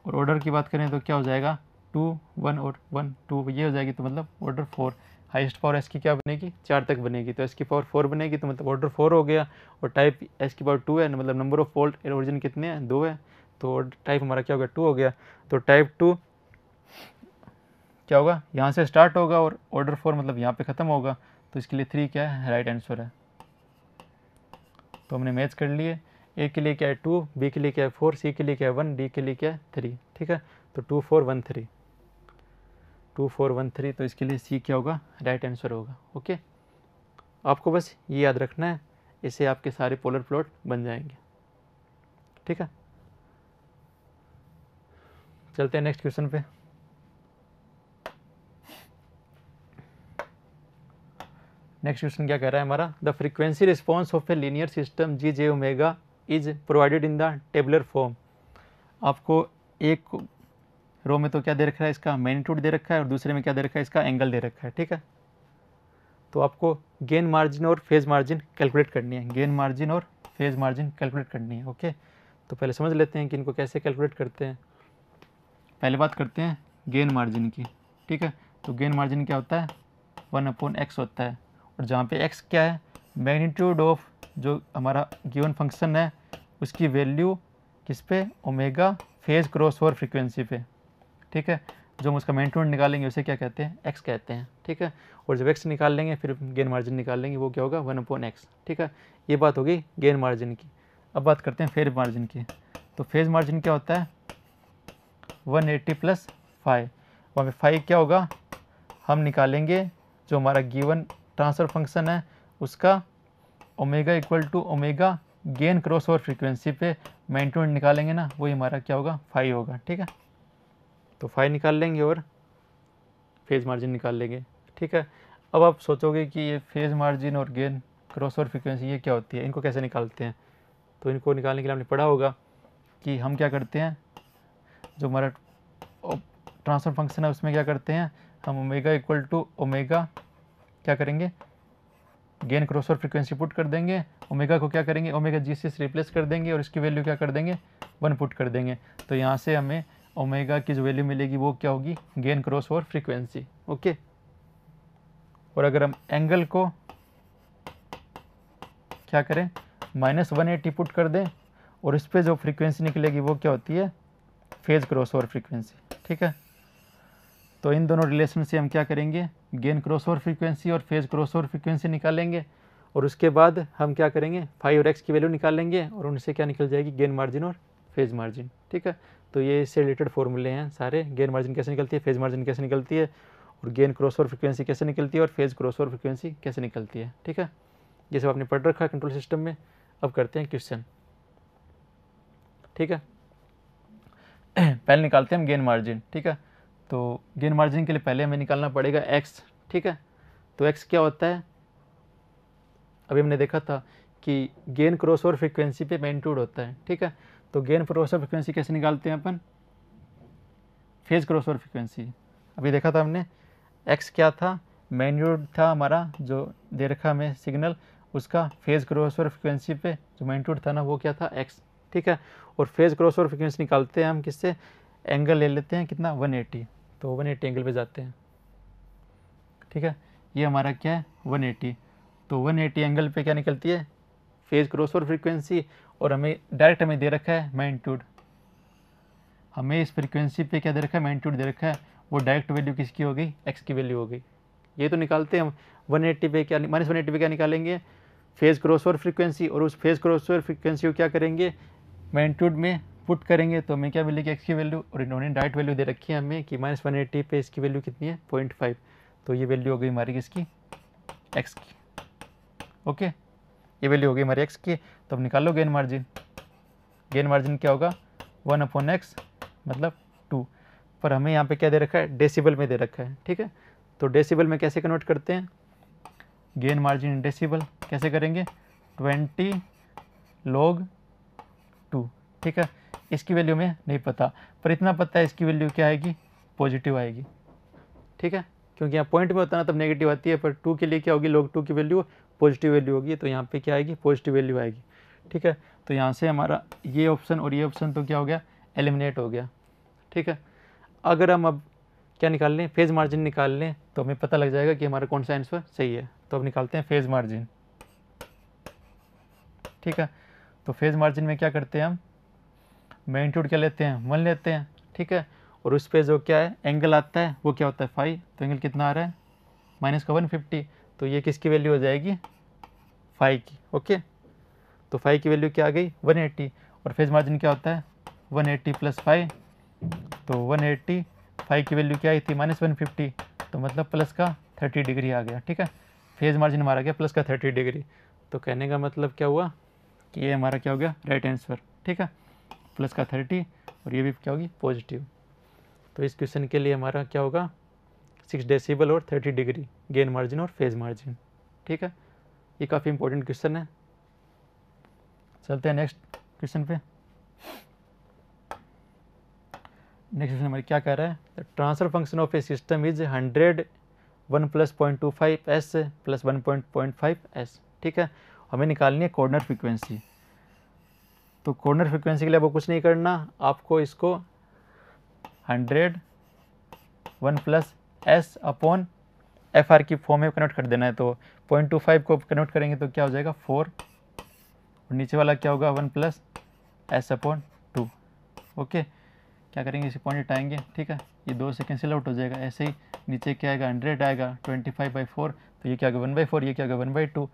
और ऑर्डर की बात करें तो क्या हो जाएगा टू वन और वन टू ये हो जाएगी तो मतलब order four highest power S की क्या बनेगी चार तक बनेगी तो एस की पावर फोर बनेगी तो मतलब ऑर्डर फोर हो गया और टाइप एस की पावर टू है मतलब number of poles and origin कितने हैं दो है तो टाइप हमारा क्या हो गया टू हो गया तो टाइप टू क्या होगा यहाँ से स्टार्ट होगा और ऑर्डर फोर मतलब यहाँ पे ख़त्म होगा तो इसके लिए थ्री क्या है राइट आंसर है तो हमने मैच कर लिए ए के लिए क्या है टू बी के लिए क्या है फोर सी के लिए क्या है वन डी के लिए क्या है थ्री ठीक है तो two four one three two four one three तो इसके लिए सी क्या होगा राइट आंसर होगा ओके आपको बस ये याद रखना है इससे आपके सारे पोलर प्लॉट बन जाएंगे ठीक है चलते हैं नेक्स्ट क्वेश्चन पे नेक्स्ट क्वेश्चन क्या कह रहा है हमारा the frequency response of a linear system G J omega is provided in the tabular form आपको एक रो में तो क्या दे रखा है इसका मैनीट्यूड दे रखा है और दूसरे में क्या दे रखा है इसका एंगल दे रखा है ठीक है तो आपको गेन मार्जिन और फेज मार्जिन कैलकुलेट करनी है गेन मार्जिन और फेज मार्जिन कैलकुलेट करनी है ओके तो पहले समझ लेते हैं कि इनको कैसे कैलकुलेट करते हैं पहले बात करते हैं गेन मार्जिन की ठीक है तो गेन मार्जिन क्या होता है वन अपॉन एक्स होता है और जहाँ पे एक्स क्या है मैग्नीट्यूड ऑफ जो हमारा गिवन फंक्शन है उसकी वैल्यू किस पे ओमेगा फेज क्रॉस ओवर फ्रीक्वेंसी पे ठीक है जो हम उसका मैग्नीट्यूड निकालेंगे उसे क्या कहते हैं एक्स कहते हैं ठीक है और जब एक्स निकाल लेंगे फिर गेन मार्जिन निकाल लेंगे वो क्या होगा वन अपॉन एक्स ठीक है ये बात होगी गेन मार्जिन की अब बात करते हैं फेज मार्जिन की तो फेज मार्जिन क्या होता है वन एट्टी प्लस फाइव वहाँ पर फाइव क्या होगा हम निकालेंगे जो हमारा गिवन ट्रांसफर फंक्शन है उसका omega equal to omega gain crossover ओवर फ्रिक्वेंसी पे मैं टू निकालेंगे ना वही हमारा क्या होगा फाइव होगा ठीक है तो फाइव निकाल लेंगे और फेज मार्जिन निकाल लेंगे ठीक है अब आप सोचोगे कि ये फेज मार्जिन और गेन क्रॉस ओवर फ्रिक्वेंसी ये क्या होती है इनको कैसे निकालते हैं तो इनको निकालने के लिए हमने पढ़ा होगा कि हम क्या करते हैं जो हमारा ट्रांसफर फंक्शन है उसमें क्या करते हैं हम ओमेगा इक्वल टू ओमेगा क्या करेंगे गेन क्रॉस और फ्रिक्वेंसी पुट कर देंगे ओमेगा को क्या करेंगे ओमेगा जी से रिप्लेस कर देंगे और इसकी वैल्यू क्या कर देंगे वन पुट कर देंगे तो यहाँ से हमें ओमेगा की जो वैल्यू मिलेगी वो क्या होगी गेन क्रॉस और फ्रिक्वेंसी ओके और अगर हम एंगल को क्या करें माइनस वन एटी पुट कर दें और इस पर जो फ्रीक्वेंसी निकलेगी वो क्या होती है फेज क्रॉस ओवर फ्रीकवेंसी ठीक है तो इन दोनों रिलेशन से हम क्या करेंगे गेन क्रॉस ओवर फ्रिक्वेंसी और फेज क्रॉस ओवर फ्रीकवेंसी निकालेंगे और उसके बाद हम क्या करेंगे फाइव और एक्स की वैल्यू निकालेंगे और उनसे क्या निकल जाएगी गेन मार्जिन और फेज मार्जिन ठीक है तो ये इससे रिलेटेड फॉर्मूले हैं सारे गेन मार्जिन कैसे निकलती है फेज मार्जिन कैसे निकलती है और गेन क्रॉस ओवर फ्रिक्वेंसी कैसे निकलती है और फेज क्रॉस ओवर फ्रिक्वेंसी कैसे निकलती है ठीक है ये सब आपने पढ़ रखा है कंट्रोल सिस्टम में अब करते हैं क्वेश्चन ठीक है [CLEARS THROAT] पहले निकालते हैं हम गेन मार्जिन ठीक है तो गेन मार्जिन के लिए पहले हमें निकालना पड़ेगा एक्स ठीक है तो एक्स क्या होता है अभी हमने देखा था कि गेन क्रॉस ओवर फ्रिक्वेंसी पे मैंटूड होता है ठीक है तो गेन क्रॉस ओवर फ्रिक्वेंसी कैसे निकालते हैं अपन फेज क्रॉस ओवर फ्रिक्वेंसी अभी देखा था हमने एक्स क्या था मैंटूड था हमारा जो दे रखा हमें सिग्नल उसका फेज क्रॉस ओवर फ्रिक्वेंसी पे जो मैंटूड था ना वो क्या था एक्स ठीक है और फेज़ क्रॉस ओवर फ्रिक्वेंसी निकालते हैं हम किससे एंगल ले लेते हैं कितना 180 तो 180 एंगल पे जाते हैं ठीक है ये हमारा क्या है 180 तो 180 एंगल पे क्या निकलती है फेज़ क्रॉस ओवर फ्रिक्वेंसी और हमें डायरेक्ट हमें दे रखा है मैग्नीट्यूड हमें इस फ्रिक्वेंसी पे क्या दे रखा है मैग्नीट्यूड दे रखा है वो डायरेक्ट वैल्यू किसकी हो गई एक्स की वैल्यू हो गई ये तो निकालते हैं हम 180 पे क्या माइनस एटी पे क्या निकालेंगे फेज़ क्रॉस ओवर फ्रिक्वेंसी और उस फेज़ क्रॉस ओवर फ्रिक्वेंसी को क्या करेंगे मैग्नीट्यूड में पुट करेंगे तो हमें क्या मिलेगी एक्स की वैल्यू और इन्होंने डायरेक्ट वैल्यू दे रखी है हमें कि माइनस वन एटी पे इसकी वैल्यू कितनी है पॉइंट फाइव तो ये वैल्यू हो गई हमारी किसकी एक्स की ओके ये वैल्यू हो गई हमारी एक्स की तो अब निकालो गेन मार्जिन गेन मार्जिन क्या होगा वन अपॉन एक्स मतलब टू पर हमें यहाँ पे क्या दे रखा है डेसीबल में दे रखा है ठीक है तो डेसीबल में कैसे कन्वर्ट करते हैं गेन मार्जिन डेसीबल कैसे करेंगे ट्वेंटी लॉग ठीक है इसकी वैल्यू में नहीं पता पर इतना पता है इसकी वैल्यू क्या आएगी पॉजिटिव आएगी ठीक है क्योंकि यहाँ पॉइंट में होता ना तब नेगेटिव आती है पर टू के लिए क्या होगी लोग टू की वैल्यू पॉजिटिव वैल्यू होगी तो यहाँ पे क्या आएगी पॉजिटिव वैल्यू आएगी ठीक है तो यहाँ से हमारा ये ऑप्शन और ये ऑप्शन तो क्या हो गया एलिमिनेट हो गया ठीक है अगर हम अब क्या निकाल लें फेज़ मार्जिन निकाल लें तो हमें पता लग जाएगा कि हमारा कौन सा आंसर सही है तो अब निकालते हैं फेज़ मार्जिन ठीक है तो फेज़ मार्जिन में क्या करते हैं हम मैग्नीट्यूड क्या लेते हैं वन लेते हैं ठीक है और उस पर जो क्या है एंगल आता है वो क्या होता है फाइव तो एंगल कितना आ रहा है माइनस का वन फिफ्टी तो ये किसकी वैल्यू हो जाएगी फाइव की ओके तो फाइव की वैल्यू क्या आ गई वन एट्टी और फेज मार्जिन क्या होता है वन एट्टी प्लस फाइव तो वन एट्टी फाइव की वैल्यू क्या आई थी माइनस वन फिफ्टी तो मतलब प्लस का थर्टी डिग्री आ गया ठीक है फेज मार्जिन हमारा गया प्लस का थर्टी डिग्री तो कहने का मतलब क्या हुआ कि ये हमारा क्या हो गया राइट आंसर ठीक है प्लस का थर्टी और ये भी क्या होगी पॉजिटिव तो इस क्वेश्चन के लिए हमारा क्या होगा सिक्स डेसिबल और थर्टी डिग्री गेन मार्जिन और फेज मार्जिन ठीक है ये काफ़ी इंपॉर्टेंट क्वेश्चन है चलते हैं नेक्स्ट क्वेश्चन पे नेक्स्ट क्वेश्चन हमारे क्या कह रहा है transfer function of a system is hundred one plus point two five S plus one point point five s ठीक है हमें निकालनी है कॉर्नर फ्रिक्वेंसी तो कॉर्नर फ्रिक्वेंसी के लिए आपको कुछ नहीं करना आपको इसको hundred one plus s upon F R की फॉर्म में कन्वर्ट कर देना है तो पॉइंट टू फाइव को कन्वर्ट करेंगे तो क्या हो जाएगा फोर और नीचे वाला क्या होगा one plus s upon two okay क्या करेंगे इसी पॉइंट आएंगे ठीक है ये दो से कैंसिल आउट हो जाएगा ऐसे ही नीचे क्या आएगा हंड्रेड आएगा ट्वेंटी फाइव बाई फोर तो ये क्या होगा वन बाई फोर ये क्या होगा वन बाई टू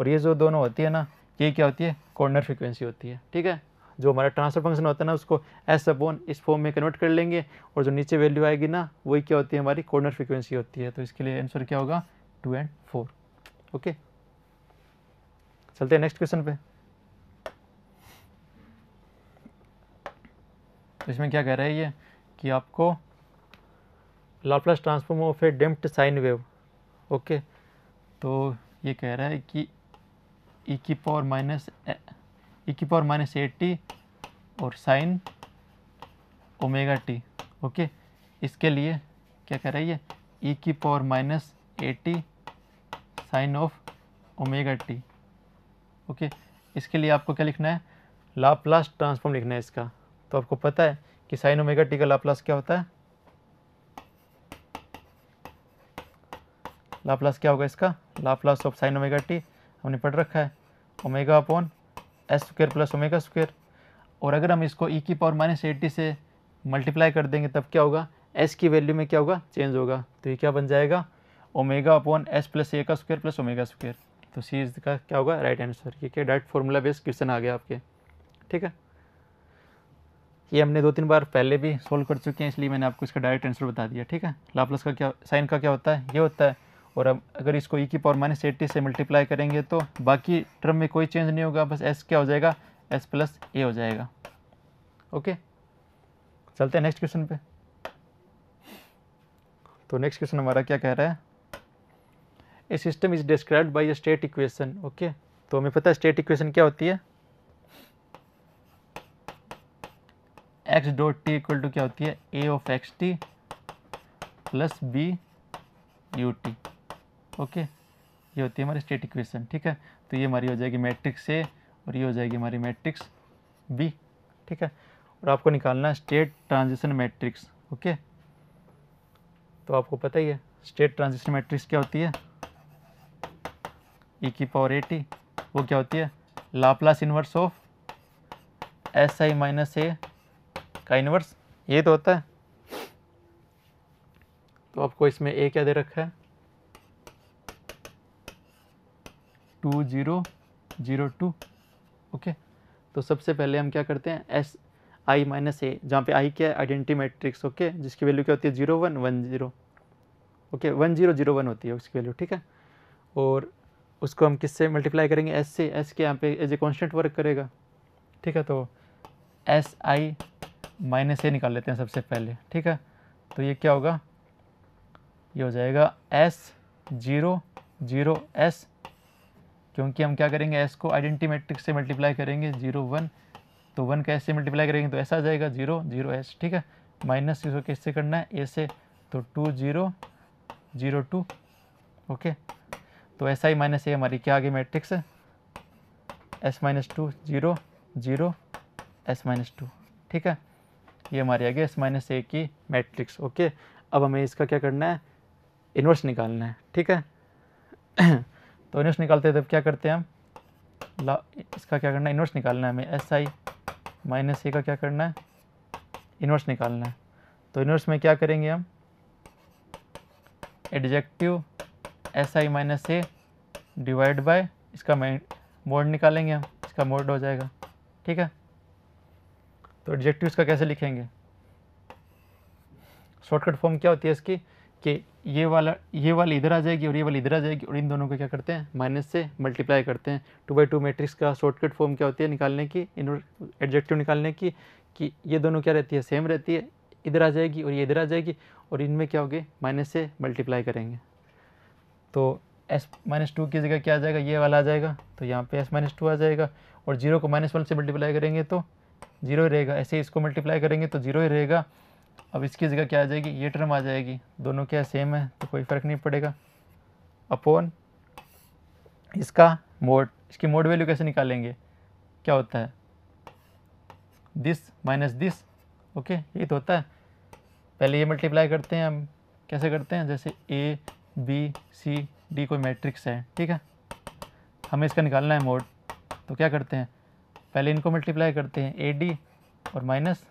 और ये जो दोनों होती है ना ये क्या होती है कॉर्नर फ्रिक्वेंसी होती है ठीक है जो हमारा ट्रांसफर फंक्शन होता है ना उसको एस अपॉन इस फॉर्म में कन्वर्ट कर लेंगे और जो नीचे वैल्यू आएगी ना वही क्या होती है हमारी कॉर्नर फ्रिक्वेंसी होती है तो इसके लिए आंसर क्या होगा टू एंड फोर ओके चलते हैं नेक्स्ट क्वेश्चन पे तो इसमें क्या कह रहा है ये कि आपको Laplace transform of a damped sine wave okay तो ये कह रहा है कि ई e की पावर माइनस ई की पावर माइनस ए टी और साइन ओमेगा टी ओके इसके लिए क्या कह रही है ई e की power minus a t sine of omega t okay इसके लिए आपको क्या लिखना है लाप्लास ट्रांसफॉर्म लिखना है इसका तो आपको पता है कि साइन ओमेगा टी का लाप्लास क्या होता है लाप्लास क्या होगा इसका Laplace of sine omega t हमने पढ़ रखा है omega upon S square plus omega square और अगर हम इसको ई e की पावर माइनस एट्टी से मल्टीप्लाई कर देंगे तब क्या होगा एस की वैल्यू में क्या होगा चेंज होगा तो ये क्या बन जाएगा omega upon S plus a का स्क्वेयर प्लस ओमेगा स्क्वेयर तो सी इज का क्या होगा राइट आंसर ये क्या डायरेक्ट फार्मूला बेस्ड क्वेश्चन आ गया आपके ठीक है ये हमने दो तीन बार पहले भी सोल्व कर चुके हैं इसलिए मैंने आपको इसका डायरेक्ट आंसर बता दिया ठीक है लाप्लस का क्या साइन का क्या होता है ये होता है और अब अगर इसको e की पावर माइनस एट्टी से मल्टीप्लाई करेंगे तो बाकी टर्म में कोई चेंज नहीं होगा बस एस क्या हो जाएगा एस प्लस ए हो जाएगा ओके चलते हैं नेक्स्ट क्वेश्चन पे तो नेक्स्ट क्वेश्चन हमारा क्या कह रहा है a system is described by a state equation okay तो हमें पता है स्टेट इक्वेशन क्या होती है x dot t equal to क्या होती है a of x t plus B u t okay ये होती है हमारी स्टेट इक्वेशन ठीक है तो ये हमारी हो जाएगी मैट्रिक्स ए और ये हो जाएगी हमारी मैट्रिक्स बी ठीक है और आपको निकालना है स्टेट ट्रांजिशन मैट्रिक्स ओके तो आपको पता ही है स्टेट ट्रांजिशन मैट्रिक्स क्या होती है ई e की पावर ए टी वो क्या होती है Laplace inverse of s I minus A का इन्वर्स ये तो होता है तो आपको इसमें ए क्या दे रखा है two zero zero two okay तो सबसे पहले हम क्या करते हैं एस आई माइनस ए जहाँ पे आई क्या है आइडेंटी मैट्रिक्स ओके जिसकी वैल्यू क्या होती है zero one one zero okay one zero zero one होती है उसकी वैल्यू ठीक है और उसको हम किससे मल्टीप्लाई करेंगे एस से एस के यहाँ पे एज ए कॉन्स्टेंट वर्क करेगा ठीक है तो एस आई माइनस ए निकाल लेते हैं सबसे पहले ठीक है तो ये क्या होगा ये हो जाएगा एस जीरो जीरो एस क्योंकि हम क्या करेंगे एस को आइडेंटी मैट्रिक्स से मल्टीप्लाई करेंगे जीरो वन तो वन का एस से मल्टीप्लाई करेंगे तो ऐसा आ जाएगा जीरो जीरो एस ठीक है माइनस इसको कैसे करना है ए से तो two zero zero two okay तो ऐसा ही माइनस ए हमारी क्या आ गई matrix s minus two zero zero s minus two ठीक है ये हमारी आ गई एस माइनस ए की मैट्रिक्स ओके अब हमें इसका क्या करना है इन्वर्स निकालना है ठीक है [CLEARS THROAT] तो इन्वर्स निकालते हैं तब क्या करते हैं हम ला इसका क्या करना है इन्वर्स निकालना है हमें एस आई माइनस ए का क्या करना है इन्वर्स निकालना है तो इन्वर्स में क्या करेंगे हम adjective s I minus A divide by इसका मोड निकालेंगे हम इसका मोड हो जाएगा ठीक है तो एडजेक्टिव इसका कैसे लिखेंगे शॉर्टकट फॉर्म क्या होती है इसकी कि ये वाला ये वाली इधर आ जाएगी और ये वाली इधर आ जाएगी और इन दोनों को क्या करते हैं माइनस से मल्टीप्लाई करते हैं टू बाई टू मैट्रिक्स का शॉर्टकट फॉर्म क्या होती है निकालने की एडजेक्टिव निकालने की कि ये दोनों क्या रहती है सेम रहती है इधर आ जाएगी और ये इधर आ जाएगी और इनमें क्या होगी माइनस से मल्टीप्लाई करेंगे तो एस माइनस टू की जगह क्या आ जाएगा ये वाला आ जाएगा तो यहाँ पे एस माइनस टू आ जाएगा और जीरो को माइनस वन से मल्टीप्लाई करेंगे तो जीरो ही रहेगा ऐसे इसको मल्टीप्लाई करेंगे तो जीरो ही रहेगा अब इसकी जगह क्या आ जाएगी ये टर्म आ जाएगी दोनों क्या सेम है तो कोई फ़र्क नहीं पड़ेगा अपोन इसका मोड इसकी मोड वैल्यू कैसे निकालेंगे क्या होता है दिस माइनस दिस ओके ये तो होता है पहले ये मल्टीप्लाई करते हैं हम कैसे करते हैं जैसे ए बी सी डी कोई मैट्रिक्स है ठीक है हमें इसका निकालना है मोड तो क्या करते हैं पहले इनको मल्टीप्लाई करते हैं ए डी और माइनस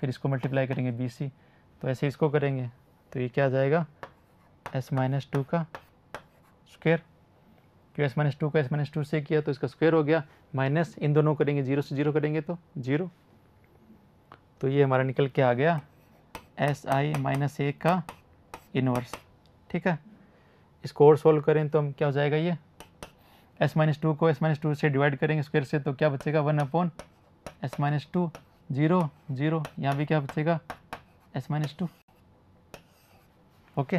फिर इसको मल्टीप्लाई करेंगे बी सी तो ऐसे इसको करेंगे तो ये क्या आ जाएगा एस माइनस टू का स्क्वेयर क्यों एस माइनस टू का एस माइनस टू से किया तो इसका स्क्वेयर हो गया माइनस इन दोनों करेंगे जीरो से जीरो करेंगे तो जीरो तो ये हमारा निकल के आ गया एस आई माइनस ए का इनवर्स ठीक है इसको और सॉल्व करें तो हम क्या हो जाएगा ये एस माइनस टू को एस माइनस टू से डिवाइड करेंगे स्क्वेयर से तो क्या बचेगा one upon S minus two zero zero यहाँ भी क्या बचेगा एस माइनस टू ओके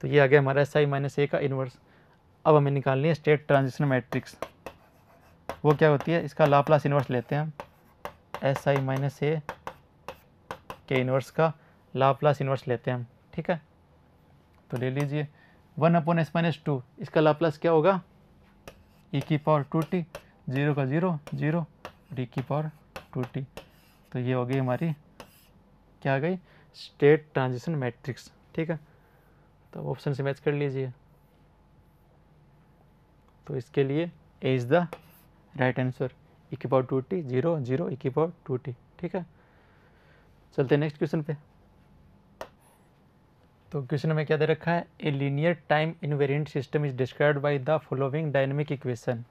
तो ये आ गया हमारा एस आई माइनस ए का इन्वर्स अब हमें निकालनी है स्टेट ट्रांजिशन मैट्रिक्स वो क्या होती है इसका लाप्लास इन्वर्स लेते हैं हम एस आई माइनस ए के इन्वर्स का लाप्लास इन्वर्स लेते हैं हम ठीक है तो ले लीजिए one upon S minus two इसका लाप्लास क्या होगा ई e की पावर टू टी जीरो का जीरो जीरो डी की पावर टू टी तो ये हो गई हमारी क्या आ गई स्टेट ट्रांजिशन मैट्रिक्स ठीक है तो ऑप्शन से मैच कर लीजिए तो इसके लिए A is the right answer इक्की power two t zero zero इक्की पावर टू टी ठीक है चलते नेक्स्ट क्वेश्चन पे तो क्वेश्चन में क्या दे रखा है a linear time invariant system is describe by the following dynamic equation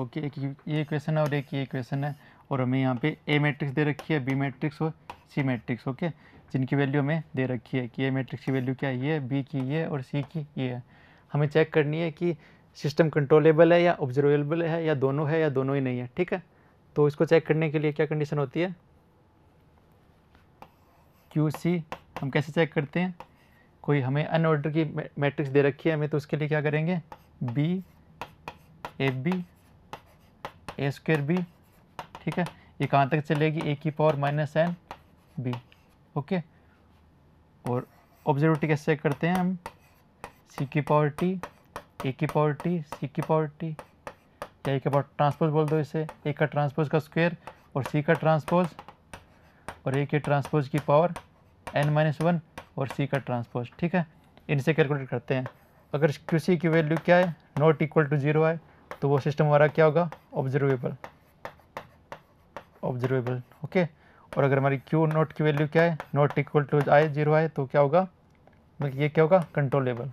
okay एक ये इक्वेशन है और एक ये इक्वेशन है और हमें यहाँ पे ए मैट्रिक्स दे रखी है बी मैट्रिक्स और सी मैट्रिक्स ओके जिनकी वैल्यू हमें दे रखी है कि ए मैट्रिक्स की वैल्यू क्या है ये बी की ये और सी की ये है हमें चेक करनी है कि सिस्टम कंट्रोलेबल है या ऑब्जर्वेबल है या दोनों है या दोनों ही नहीं है ठीक है तो इसको चेक करने के लिए क्या कंडीशन होती है क्यू सी हम कैसे चेक करते हैं कोई हमें अन ऑर्डर की मैट्रिक्स दे रखी है हमें तो उसके लिए क्या करेंगे B A B A square B ठीक है ये कहाँ तक चलेगी ए की power minus n B okay और ऑब्जर्विटी कैसे करते हैं हम सी की पावर टी ए की पावर टी सी की पावर टी या ए पावर ट्रांसपोज बोल दो इसे ए का ट्रांसपोज का स्क्वेयर और सी का ट्रांसपोज और ए के ट्रांसपोज की पावर एन माइनस वन और सी का ट्रांसपोज ठीक है इनसे कैलकुलेट करते हैं अगर क्यू सी की वैल्यू क्या है नॉट इक्वल टू जीरो है तो वो सिस्टम हमारा क्या होगा ऑब्जर्वेबल ऑब्जर्वेबल ओके और अगर हमारी क्यू नॉट की वैल्यू क्या है नॉट इक्वल टू आए जीरो आए तो क्या होगा मतलब ये क्या होगा कंट्रोलेबल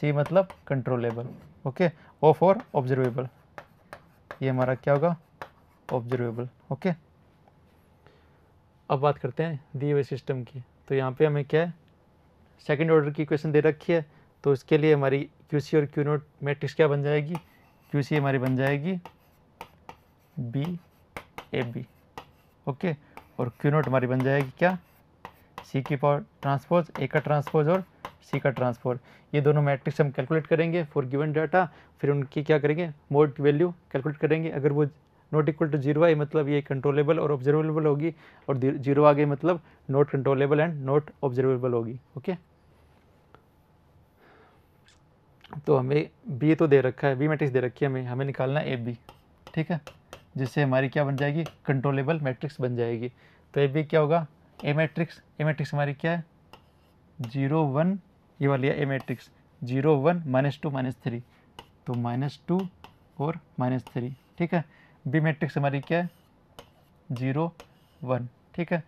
सी मतलब controllable okay O for observable ये हमारा क्या होगा ऑब्जर्वेबल ओके अब बात करते हैं दिए हुए सिस्टम की तो यहाँ पे हमें क्या है सेकेंड ऑर्डर की क्वेश्चन दे रखी है तो इसके लिए हमारी क्यू सी और क्यू नोट मैट्रिक्स क्या बन जाएगी क्यू सी हमारी बन जाएगी बी ए बी ओके और क्यू नोट हमारी बन जाएगी क्या सी की पावर ट्रांसपोज ए का ट्रांसपोज और सी का ट्रांसपोज ये दोनों मैट्रिक्स हम कैलकुलेट करेंगे फॉर गिवन डाटा फिर उनकी क्या करेंगे मोड की वैल्यू कैलकुलेट करेंगे अगर वो नॉट इक्वल टू जीरो आई मतलब ये कंट्रोलेबल और ऑब्जर्वेबल होगी और जीरो आ गई मतलब not controllable and not observable होगी ओके तो हमें बी तो दे रखा है बी मैट्रिक्स दे रखी है हमें हमें निकालना है ए बी ठीक है जिससे हमारी क्या बन जाएगी कंट्रोलेबल मैट्रिक्स बन जाएगी तो ए बी क्या होगा ए मैट्रिक्स ए मैट्रिक्स हमारी क्या है जीरो वन ये वाली है A matrix zero one minus two minus three तो माइनस टू और माइनस थ्री ठीक है बी मैट्रिक्स हमारी क्या है जीरो वन ठीक है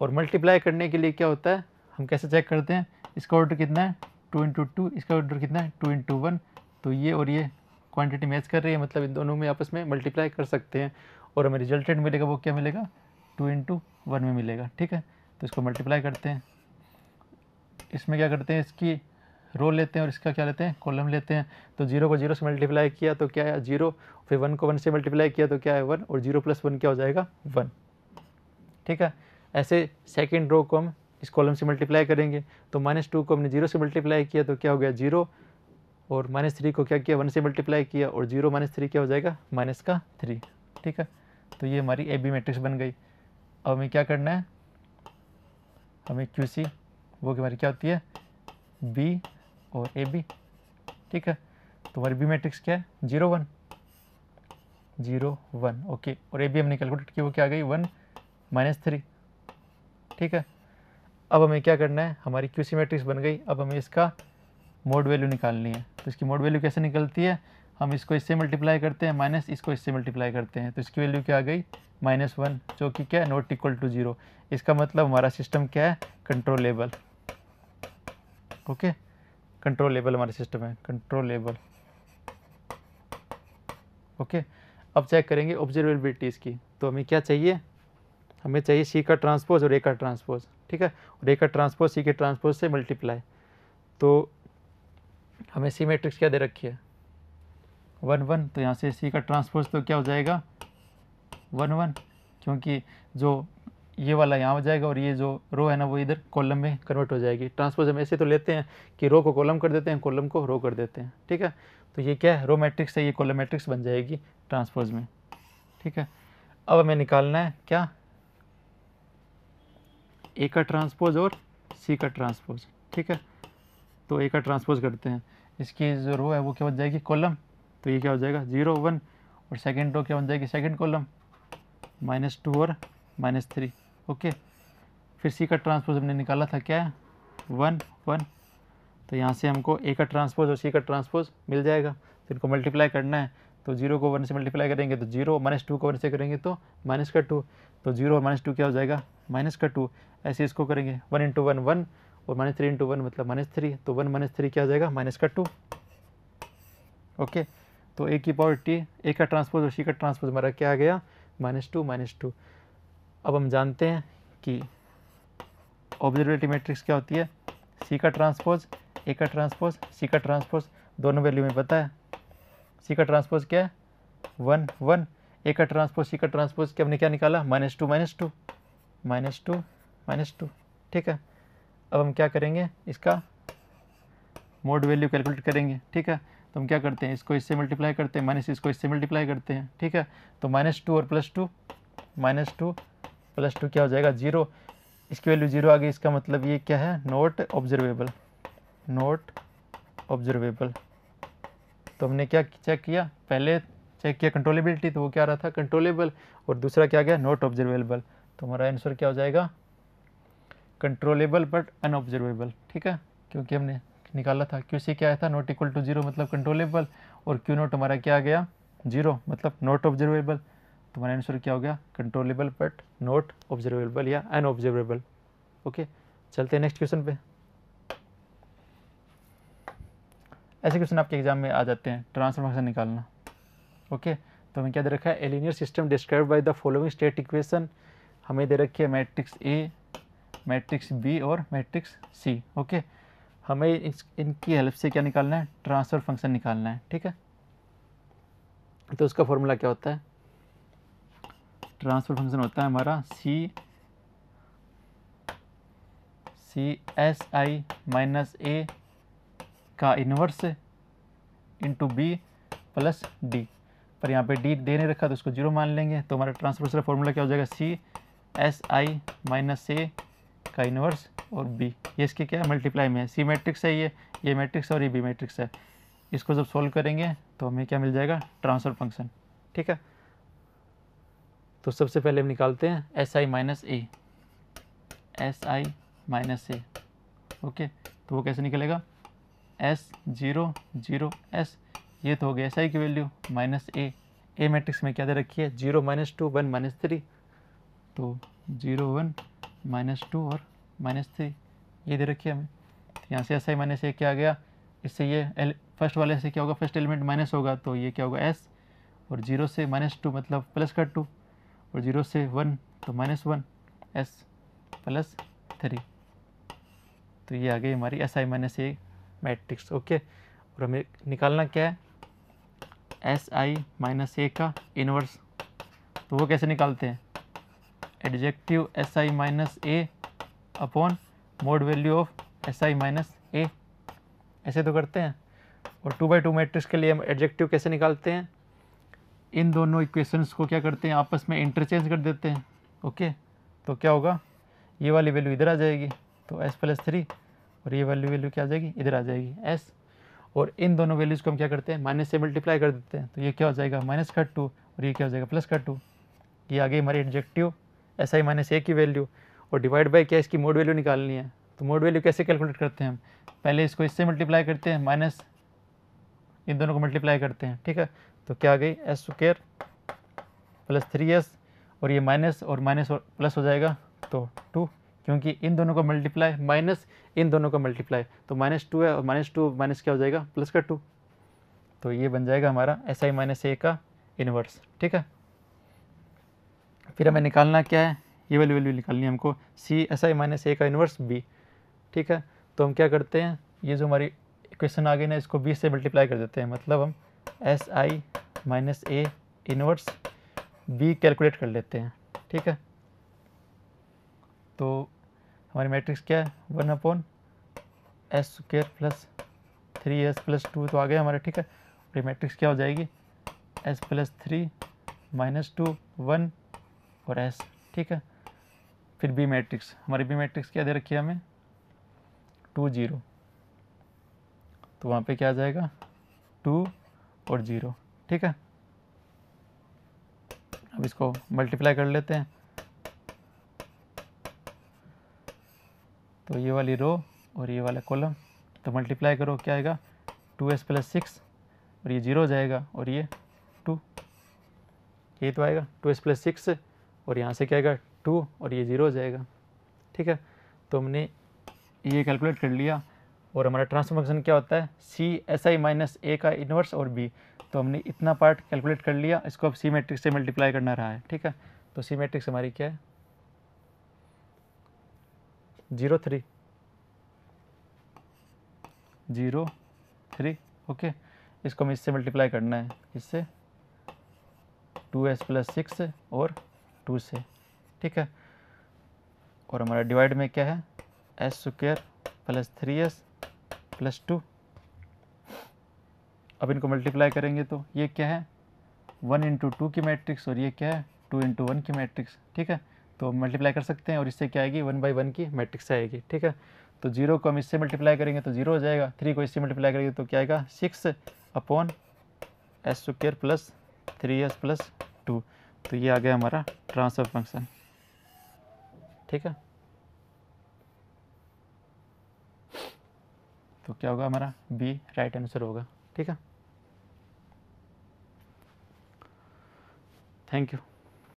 और मल्टीप्लाई करने के लिए क्या होता है हम कैसे चेक करते हैं इसका ऑर्डर कितना है टू इंटू टू इसका ऑर्डर कितना है टू इंटू वन तो ये और ये क्वांटिटी मैच कर रही है मतलब इन दोनों में आपस में मल्टीप्लाई कर सकते हैं और हमें रिजल्टेंट मिलेगा वो क्या मिलेगा टू इंटू वन में मिलेगा ठीक है तो इसको मल्टीप्लाई करते हैं इसमें क्या करते हैं इसकी रो लेते हैं और इसका क्या लेते हैं कॉलम लेते हैं तो जीरो को जीरो से मल्टीप्लाई किया तो क्या है जीरो फिर वन को वन से मल्टीप्लाई किया तो क्या है वन और जीरो प्लस वन क्या हो जाएगा वन ठीक है ऐसे सेकेंड रो को हम इस कॉलम से मल्टीप्लाई करेंगे तो माइनस टू को हमने जीरो से मल्टीप्लाई किया तो क्या हो गया जीरो और माइनस थ्री को क्या किया वन से मल्टीप्लाई किया और जीरो माइनस थ्री क्या हो जाएगा माइनस का थ्री ठीक है तो ये हमारी ए बी मैट्रिक्स बन गई अब हमें क्या करना है हमें क्यू सी वो कि हमारी क्या होती है बी और ए बी ठीक है तो हमारी बी मैट्रिक्स क्या है zero one zero one okay और ए बी हमने कैलकुलेट किया वो क्या आ गई वन माइनस थ्री ठीक है अब हमें क्या करना है हमारी क्यू मैट्रिक्स बन गई अब हमें इसका मोड वैल्यू निकालनी है तो इसकी मोड वैल्यू कैसे निकलती है हम इसको इससे मल्टीप्लाई करते हैं माइनस इसको इससे मल्टीप्लाई करते हैं तो इसकी वैल्यू क्या आ गई माइनस वन जो कि क्या है नॉट इक्वल टू ज़ीरो इसका मतलब हमारा सिस्टम क्या है कंट्रोलेबल ओके कंट्रोलेबल हमारा सिस्टम है कंट्रोलेबल ओके अब चेक करेंगे ऑब्जर्वेबिलिटी इसकी तो हमें क्या चाहिए हमें चाहिए सी का ट्रांसपोज और ए का ट्रांसपोज ठीक है और ए का ट्रांसपोज सी के ट्रांसपोज से मल्टीप्लाई तो हमें सी मैट्रिक्स क्या दे रखी है वन वन तो यहाँ से सी का ट्रांसपोज तो क्या हो जाएगा वन वन क्योंकि जो ये वाला यहाँ हो जाएगा और ये जो रो है ना वो इधर कॉलम में कन्वर्ट हो जाएगी ट्रांसपोज हम ऐसे तो लेते हैं कि रो को कॉलम कर देते हैं कॉलम को रो कर देते हैं ठीक है तो ये क्या है रो मैट्रिक्स है ये कॉलम मैट्रिक्स बन जाएगी ट्रांसपोज में ठीक है अब हमें निकालना है क्या ए का ट्रांसपोज और सी का ट्रांसपोज ठीक है तो ए का ट्रांसपोज करते हैं इसकी जो रो है वो क्या हो जाएगी कॉलम तो ये क्या हो जाएगा जीरो वन और सेकेंड रो क्या बन जाएगी सेकेंड कॉलम माइनस टू और माइनस थ्री ओके फिर सी का ट्रांसपोज हमने निकाला था क्या है वन वन तो यहाँ से हमको ए का ट्रांसपोज और सी का ट्रांसपोज मिल जाएगा तो इनको मल्टीप्लाई करना है तो जीरो को वन से मल्टीप्लाई करेंगे तो जीरो माइनस टू को वन से करेंगे तो माइनस का टू तो जीरो और माइनस टू क्या हो जाएगा माइनस का टू ऐसे इसको करेंगे वन इंटू वन वन और माइनस थ्री इंटू वन मतलब माइनस थ्री तो वन माइनस थ्री क्या हो जाएगा माइनस का टू ओके तो ए की पावर टी ए का ट्रांसपोज और सी का ट्रांसपोज हमारा क्या आ गया माइनस टू माइनस टू अब हम जानते हैं कि ऑब्जर्वेटिव मैट्रिक्स क्या होती है सी का ट्रांसपोज ए का ट्रांसपोज सी का ट्रांसपोज दोनों वैल्यू में पता है सी का ट्रांसपोज क्या है वन वन ए का ट्रांसपोज सी का ट्रांसपोज के हमने क्या निकाला minus two minus two minus two minus two ठीक है अब हम क्या करेंगे इसका मोड वैल्यू कैलकुलेट करेंगे ठीक है तो हम क्या करते हैं इसको इससे मल्टीप्लाई करते हैं माइनस इसको इससे मल्टीप्लाई करते हैं ठीक है तो माइनस टू और plus two minus two plus two क्या हो जाएगा जीरो इसकी वैल्यू जीरो आ गई इसका मतलब ये क्या है नोट ऑब्जर्वेबल नोट ऑब्जर्वेबल तो हमने क्या चेक किया पहले चेक किया कंट्रोलेबिलिटी तो वो क्या रहा था कंट्रोलेबल और दूसरा क्या गया नॉट ऑब्जर्वेबल तो हमारा आंसर क्या हो जाएगा कंट्रोलेबल बट अनऑब्जर्वेबल ठीक है क्योंकि हमने निकाला था क्यू सी क्या आया था नॉट इक्वल टू जीरो मतलब कंट्रोलेबल और क्यू नॉट हमारा क्या आ गया जीरो मतलब नॉट ऑब्जर्वेबल तो हमारा आंसर क्या हो गया कंट्रोलेबल बट नॉट ऑब्जर्वेबल या अनऑब्जर्वेबल ओके चलते हैं नेक्स्ट क्वेश्चन पे ऐसे क्वेश्चन आपके एग्जाम में आ जाते हैं ट्रांसफॉर्मेशन निकालना ओके तो हमें क्या दे रखा है a linear system describe by the following state equation हमें दे रखी है मैट्रिक्स ए मैट्रिक्स बी और मैट्रिक्स सी ओके हमें इस, इनकी हेल्प से क्या निकालना है ट्रांसफर फंक्शन निकालना है ठीक है तो उसका फॉर्मूला क्या होता है ट्रांसफर फंक्शन होता है हमारा सी C S I minus A का inverse into B plus D पर यहाँ पे डी दे नहीं रखा तो उसको जीरो मान लेंगे तो हमारा ट्रांसवर्सल फॉर्मूला क्या हो जाएगा C S I minus A का इनवर्स और बी ये इसके क्या है मल्टीप्लाई में है सी मैट्रिक्स है ये ये मैट्रिक्स और ये बी मैट्रिक्स है इसको जब सॉल्व करेंगे तो हमें क्या मिल जाएगा ट्रांसफर फंक्शन ठीक है तो सबसे पहले हम निकालते हैं s I minus A s I minus A okay तो वो कैसे निकलेगा एस जीरो जीरो एस ये तो हो गया एस आई की value minus A A matrix में क्या दे रखी है zero minus two one minus three तो जीरो वन माइनस टू और माइनस थ्री ये दे रखी है हमें तो यहाँ से एस आई माइनस ए क्या आ गया इससे ये एल फर्स्ट वाले से क्या होगा फर्स्ट एलिमेंट माइनस होगा तो ये क्या होगा एस और जीरो से माइनस टू मतलब प्लस का टू और जीरो से वन तो minus one S plus three तो ये आ गई हमारी s I minus A matrix okay और हमें निकालना क्या है एस आई माइनस ए का इनवर्स तो वो कैसे निकालते हैं adjective s I minus A upon mod value of s I minus A ऐसे तो करते हैं और टू बाई टू मैट्रिक्स के लिए हम एडजेक्टिव कैसे निकालते हैं इन दोनों इक्वेशंस को क्या करते हैं आपस में इंटरचेंज कर देते हैं ओके तो क्या होगा ये वाली वैल्यू इधर आ जाएगी तो एस प्लस थ्री और ये वाली वैल्यू क्या आ जाएगी इधर आ जाएगी एस और इन दोनों वैल्यूज़ को हम क्या करते हैं माइनस से मल्टीप्लाई कर देते हैं तो ये क्या हो जाएगा माइनस का टू और ये क्या हो जाएगा प्लस का टू ये आगे हमारी adjective s I minus A की वैल्यू और डिवाइड बाई क्या इसकी मोड वैल्यू निकालनी है तो मोड वैल्यू कैसे कैलकुलेट करते हैं हम पहले इसको इससे मल्टीप्लाई करते हैं माइनस इन दोनों को मल्टीप्लाई करते हैं ठीक है तो क्या आ गई s square plus three s और ये माइनस और माइनस और प्लस हो जाएगा तो टू क्योंकि इन दोनों का मल्टीप्लाई माइनस इन दोनों का मल्टीप्लाई तो माइनस टू है और माइनस टू माइनस क्या हो जाएगा प्लस का टू तो ये बन जाएगा हमारा एस आई माइनस ए का इन्वर्स ठीक है फिर हमें निकालना क्या है ये वाली वैल्यू निकालनी है हमको C S I minus A का इन्वर्स बी ठीक है तो हम क्या करते हैं ये जो हमारी इक्वेशन आ गई ना इसको बी से मल्टीप्लाई कर देते हैं मतलब हम s I minus A inverse B calculate कर लेते हैं ठीक है तो हमारी मैट्रिक्स क्या है one upon S square plus three S plus two तो आ गया हमारा ठीक है और ये मैट्रिक्स क्या हो जाएगी s plus three minus two one और एस ठीक है फिर बी मैट्रिक्स हमारी बी मैट्रिक्स क्या दे रखी है हमें टू जीरो तो वहाँ पे क्या आ जाएगा टू और जीरो ठीक है अब इसको मल्टीप्लाई कर लेते हैं तो ये वाली रो और ये वाला कॉलम तो मल्टीप्लाई करो क्या आएगा टू एस प्लस सिक्स और ये जीरो जाएगा और ये टू ये तो आएगा टू एस प्लस सिक्स और यहाँ से क्या आएगा टू और ये ज़ीरो जाएगा ठीक है तो हमने ये कैलकुलेट कर लिया और हमारा ट्रांसफॉर्मेशन क्या होता है C S I minus A का इन्वर्स और बी तो हमने इतना पार्ट कैलकुलेट कर लिया इसको अब सी मैट्रिक्स से मल्टीप्लाई करना रहा है ठीक है तो सी मैट्रिक्स हमारी क्या है zero three zero three okay इसको हम इससे मल्टीप्लाई करना है इससे टू एस प्लस सिक्स और टू से ठीक है और हमारा डिवाइड में क्या है s square plus three S plus two अब इनको मल्टीप्लाई करेंगे तो ये क्या है वन इंटू टू की मैट्रिक्स और ये क्या है टू इंटू वन की मैट्रिक्स ठीक है तो मल्टीप्लाई कर सकते हैं और इससे क्या आएगी वन बाई वन की मैट्रिक्स आएगी ठीक है तो जीरो को हम इससे मल्टीप्लाई करेंगे तो जीरो हो जाएगा थ्री को इससे मल्टीप्लाई करेंगे तो क्या आएगा six upon S square plus three S plus two तो ये आ गया हमारा ट्रांसफर फंक्शन ठीक है तो क्या होगा हमारा बी राइट आंसर होगा ठीक है थैंक यू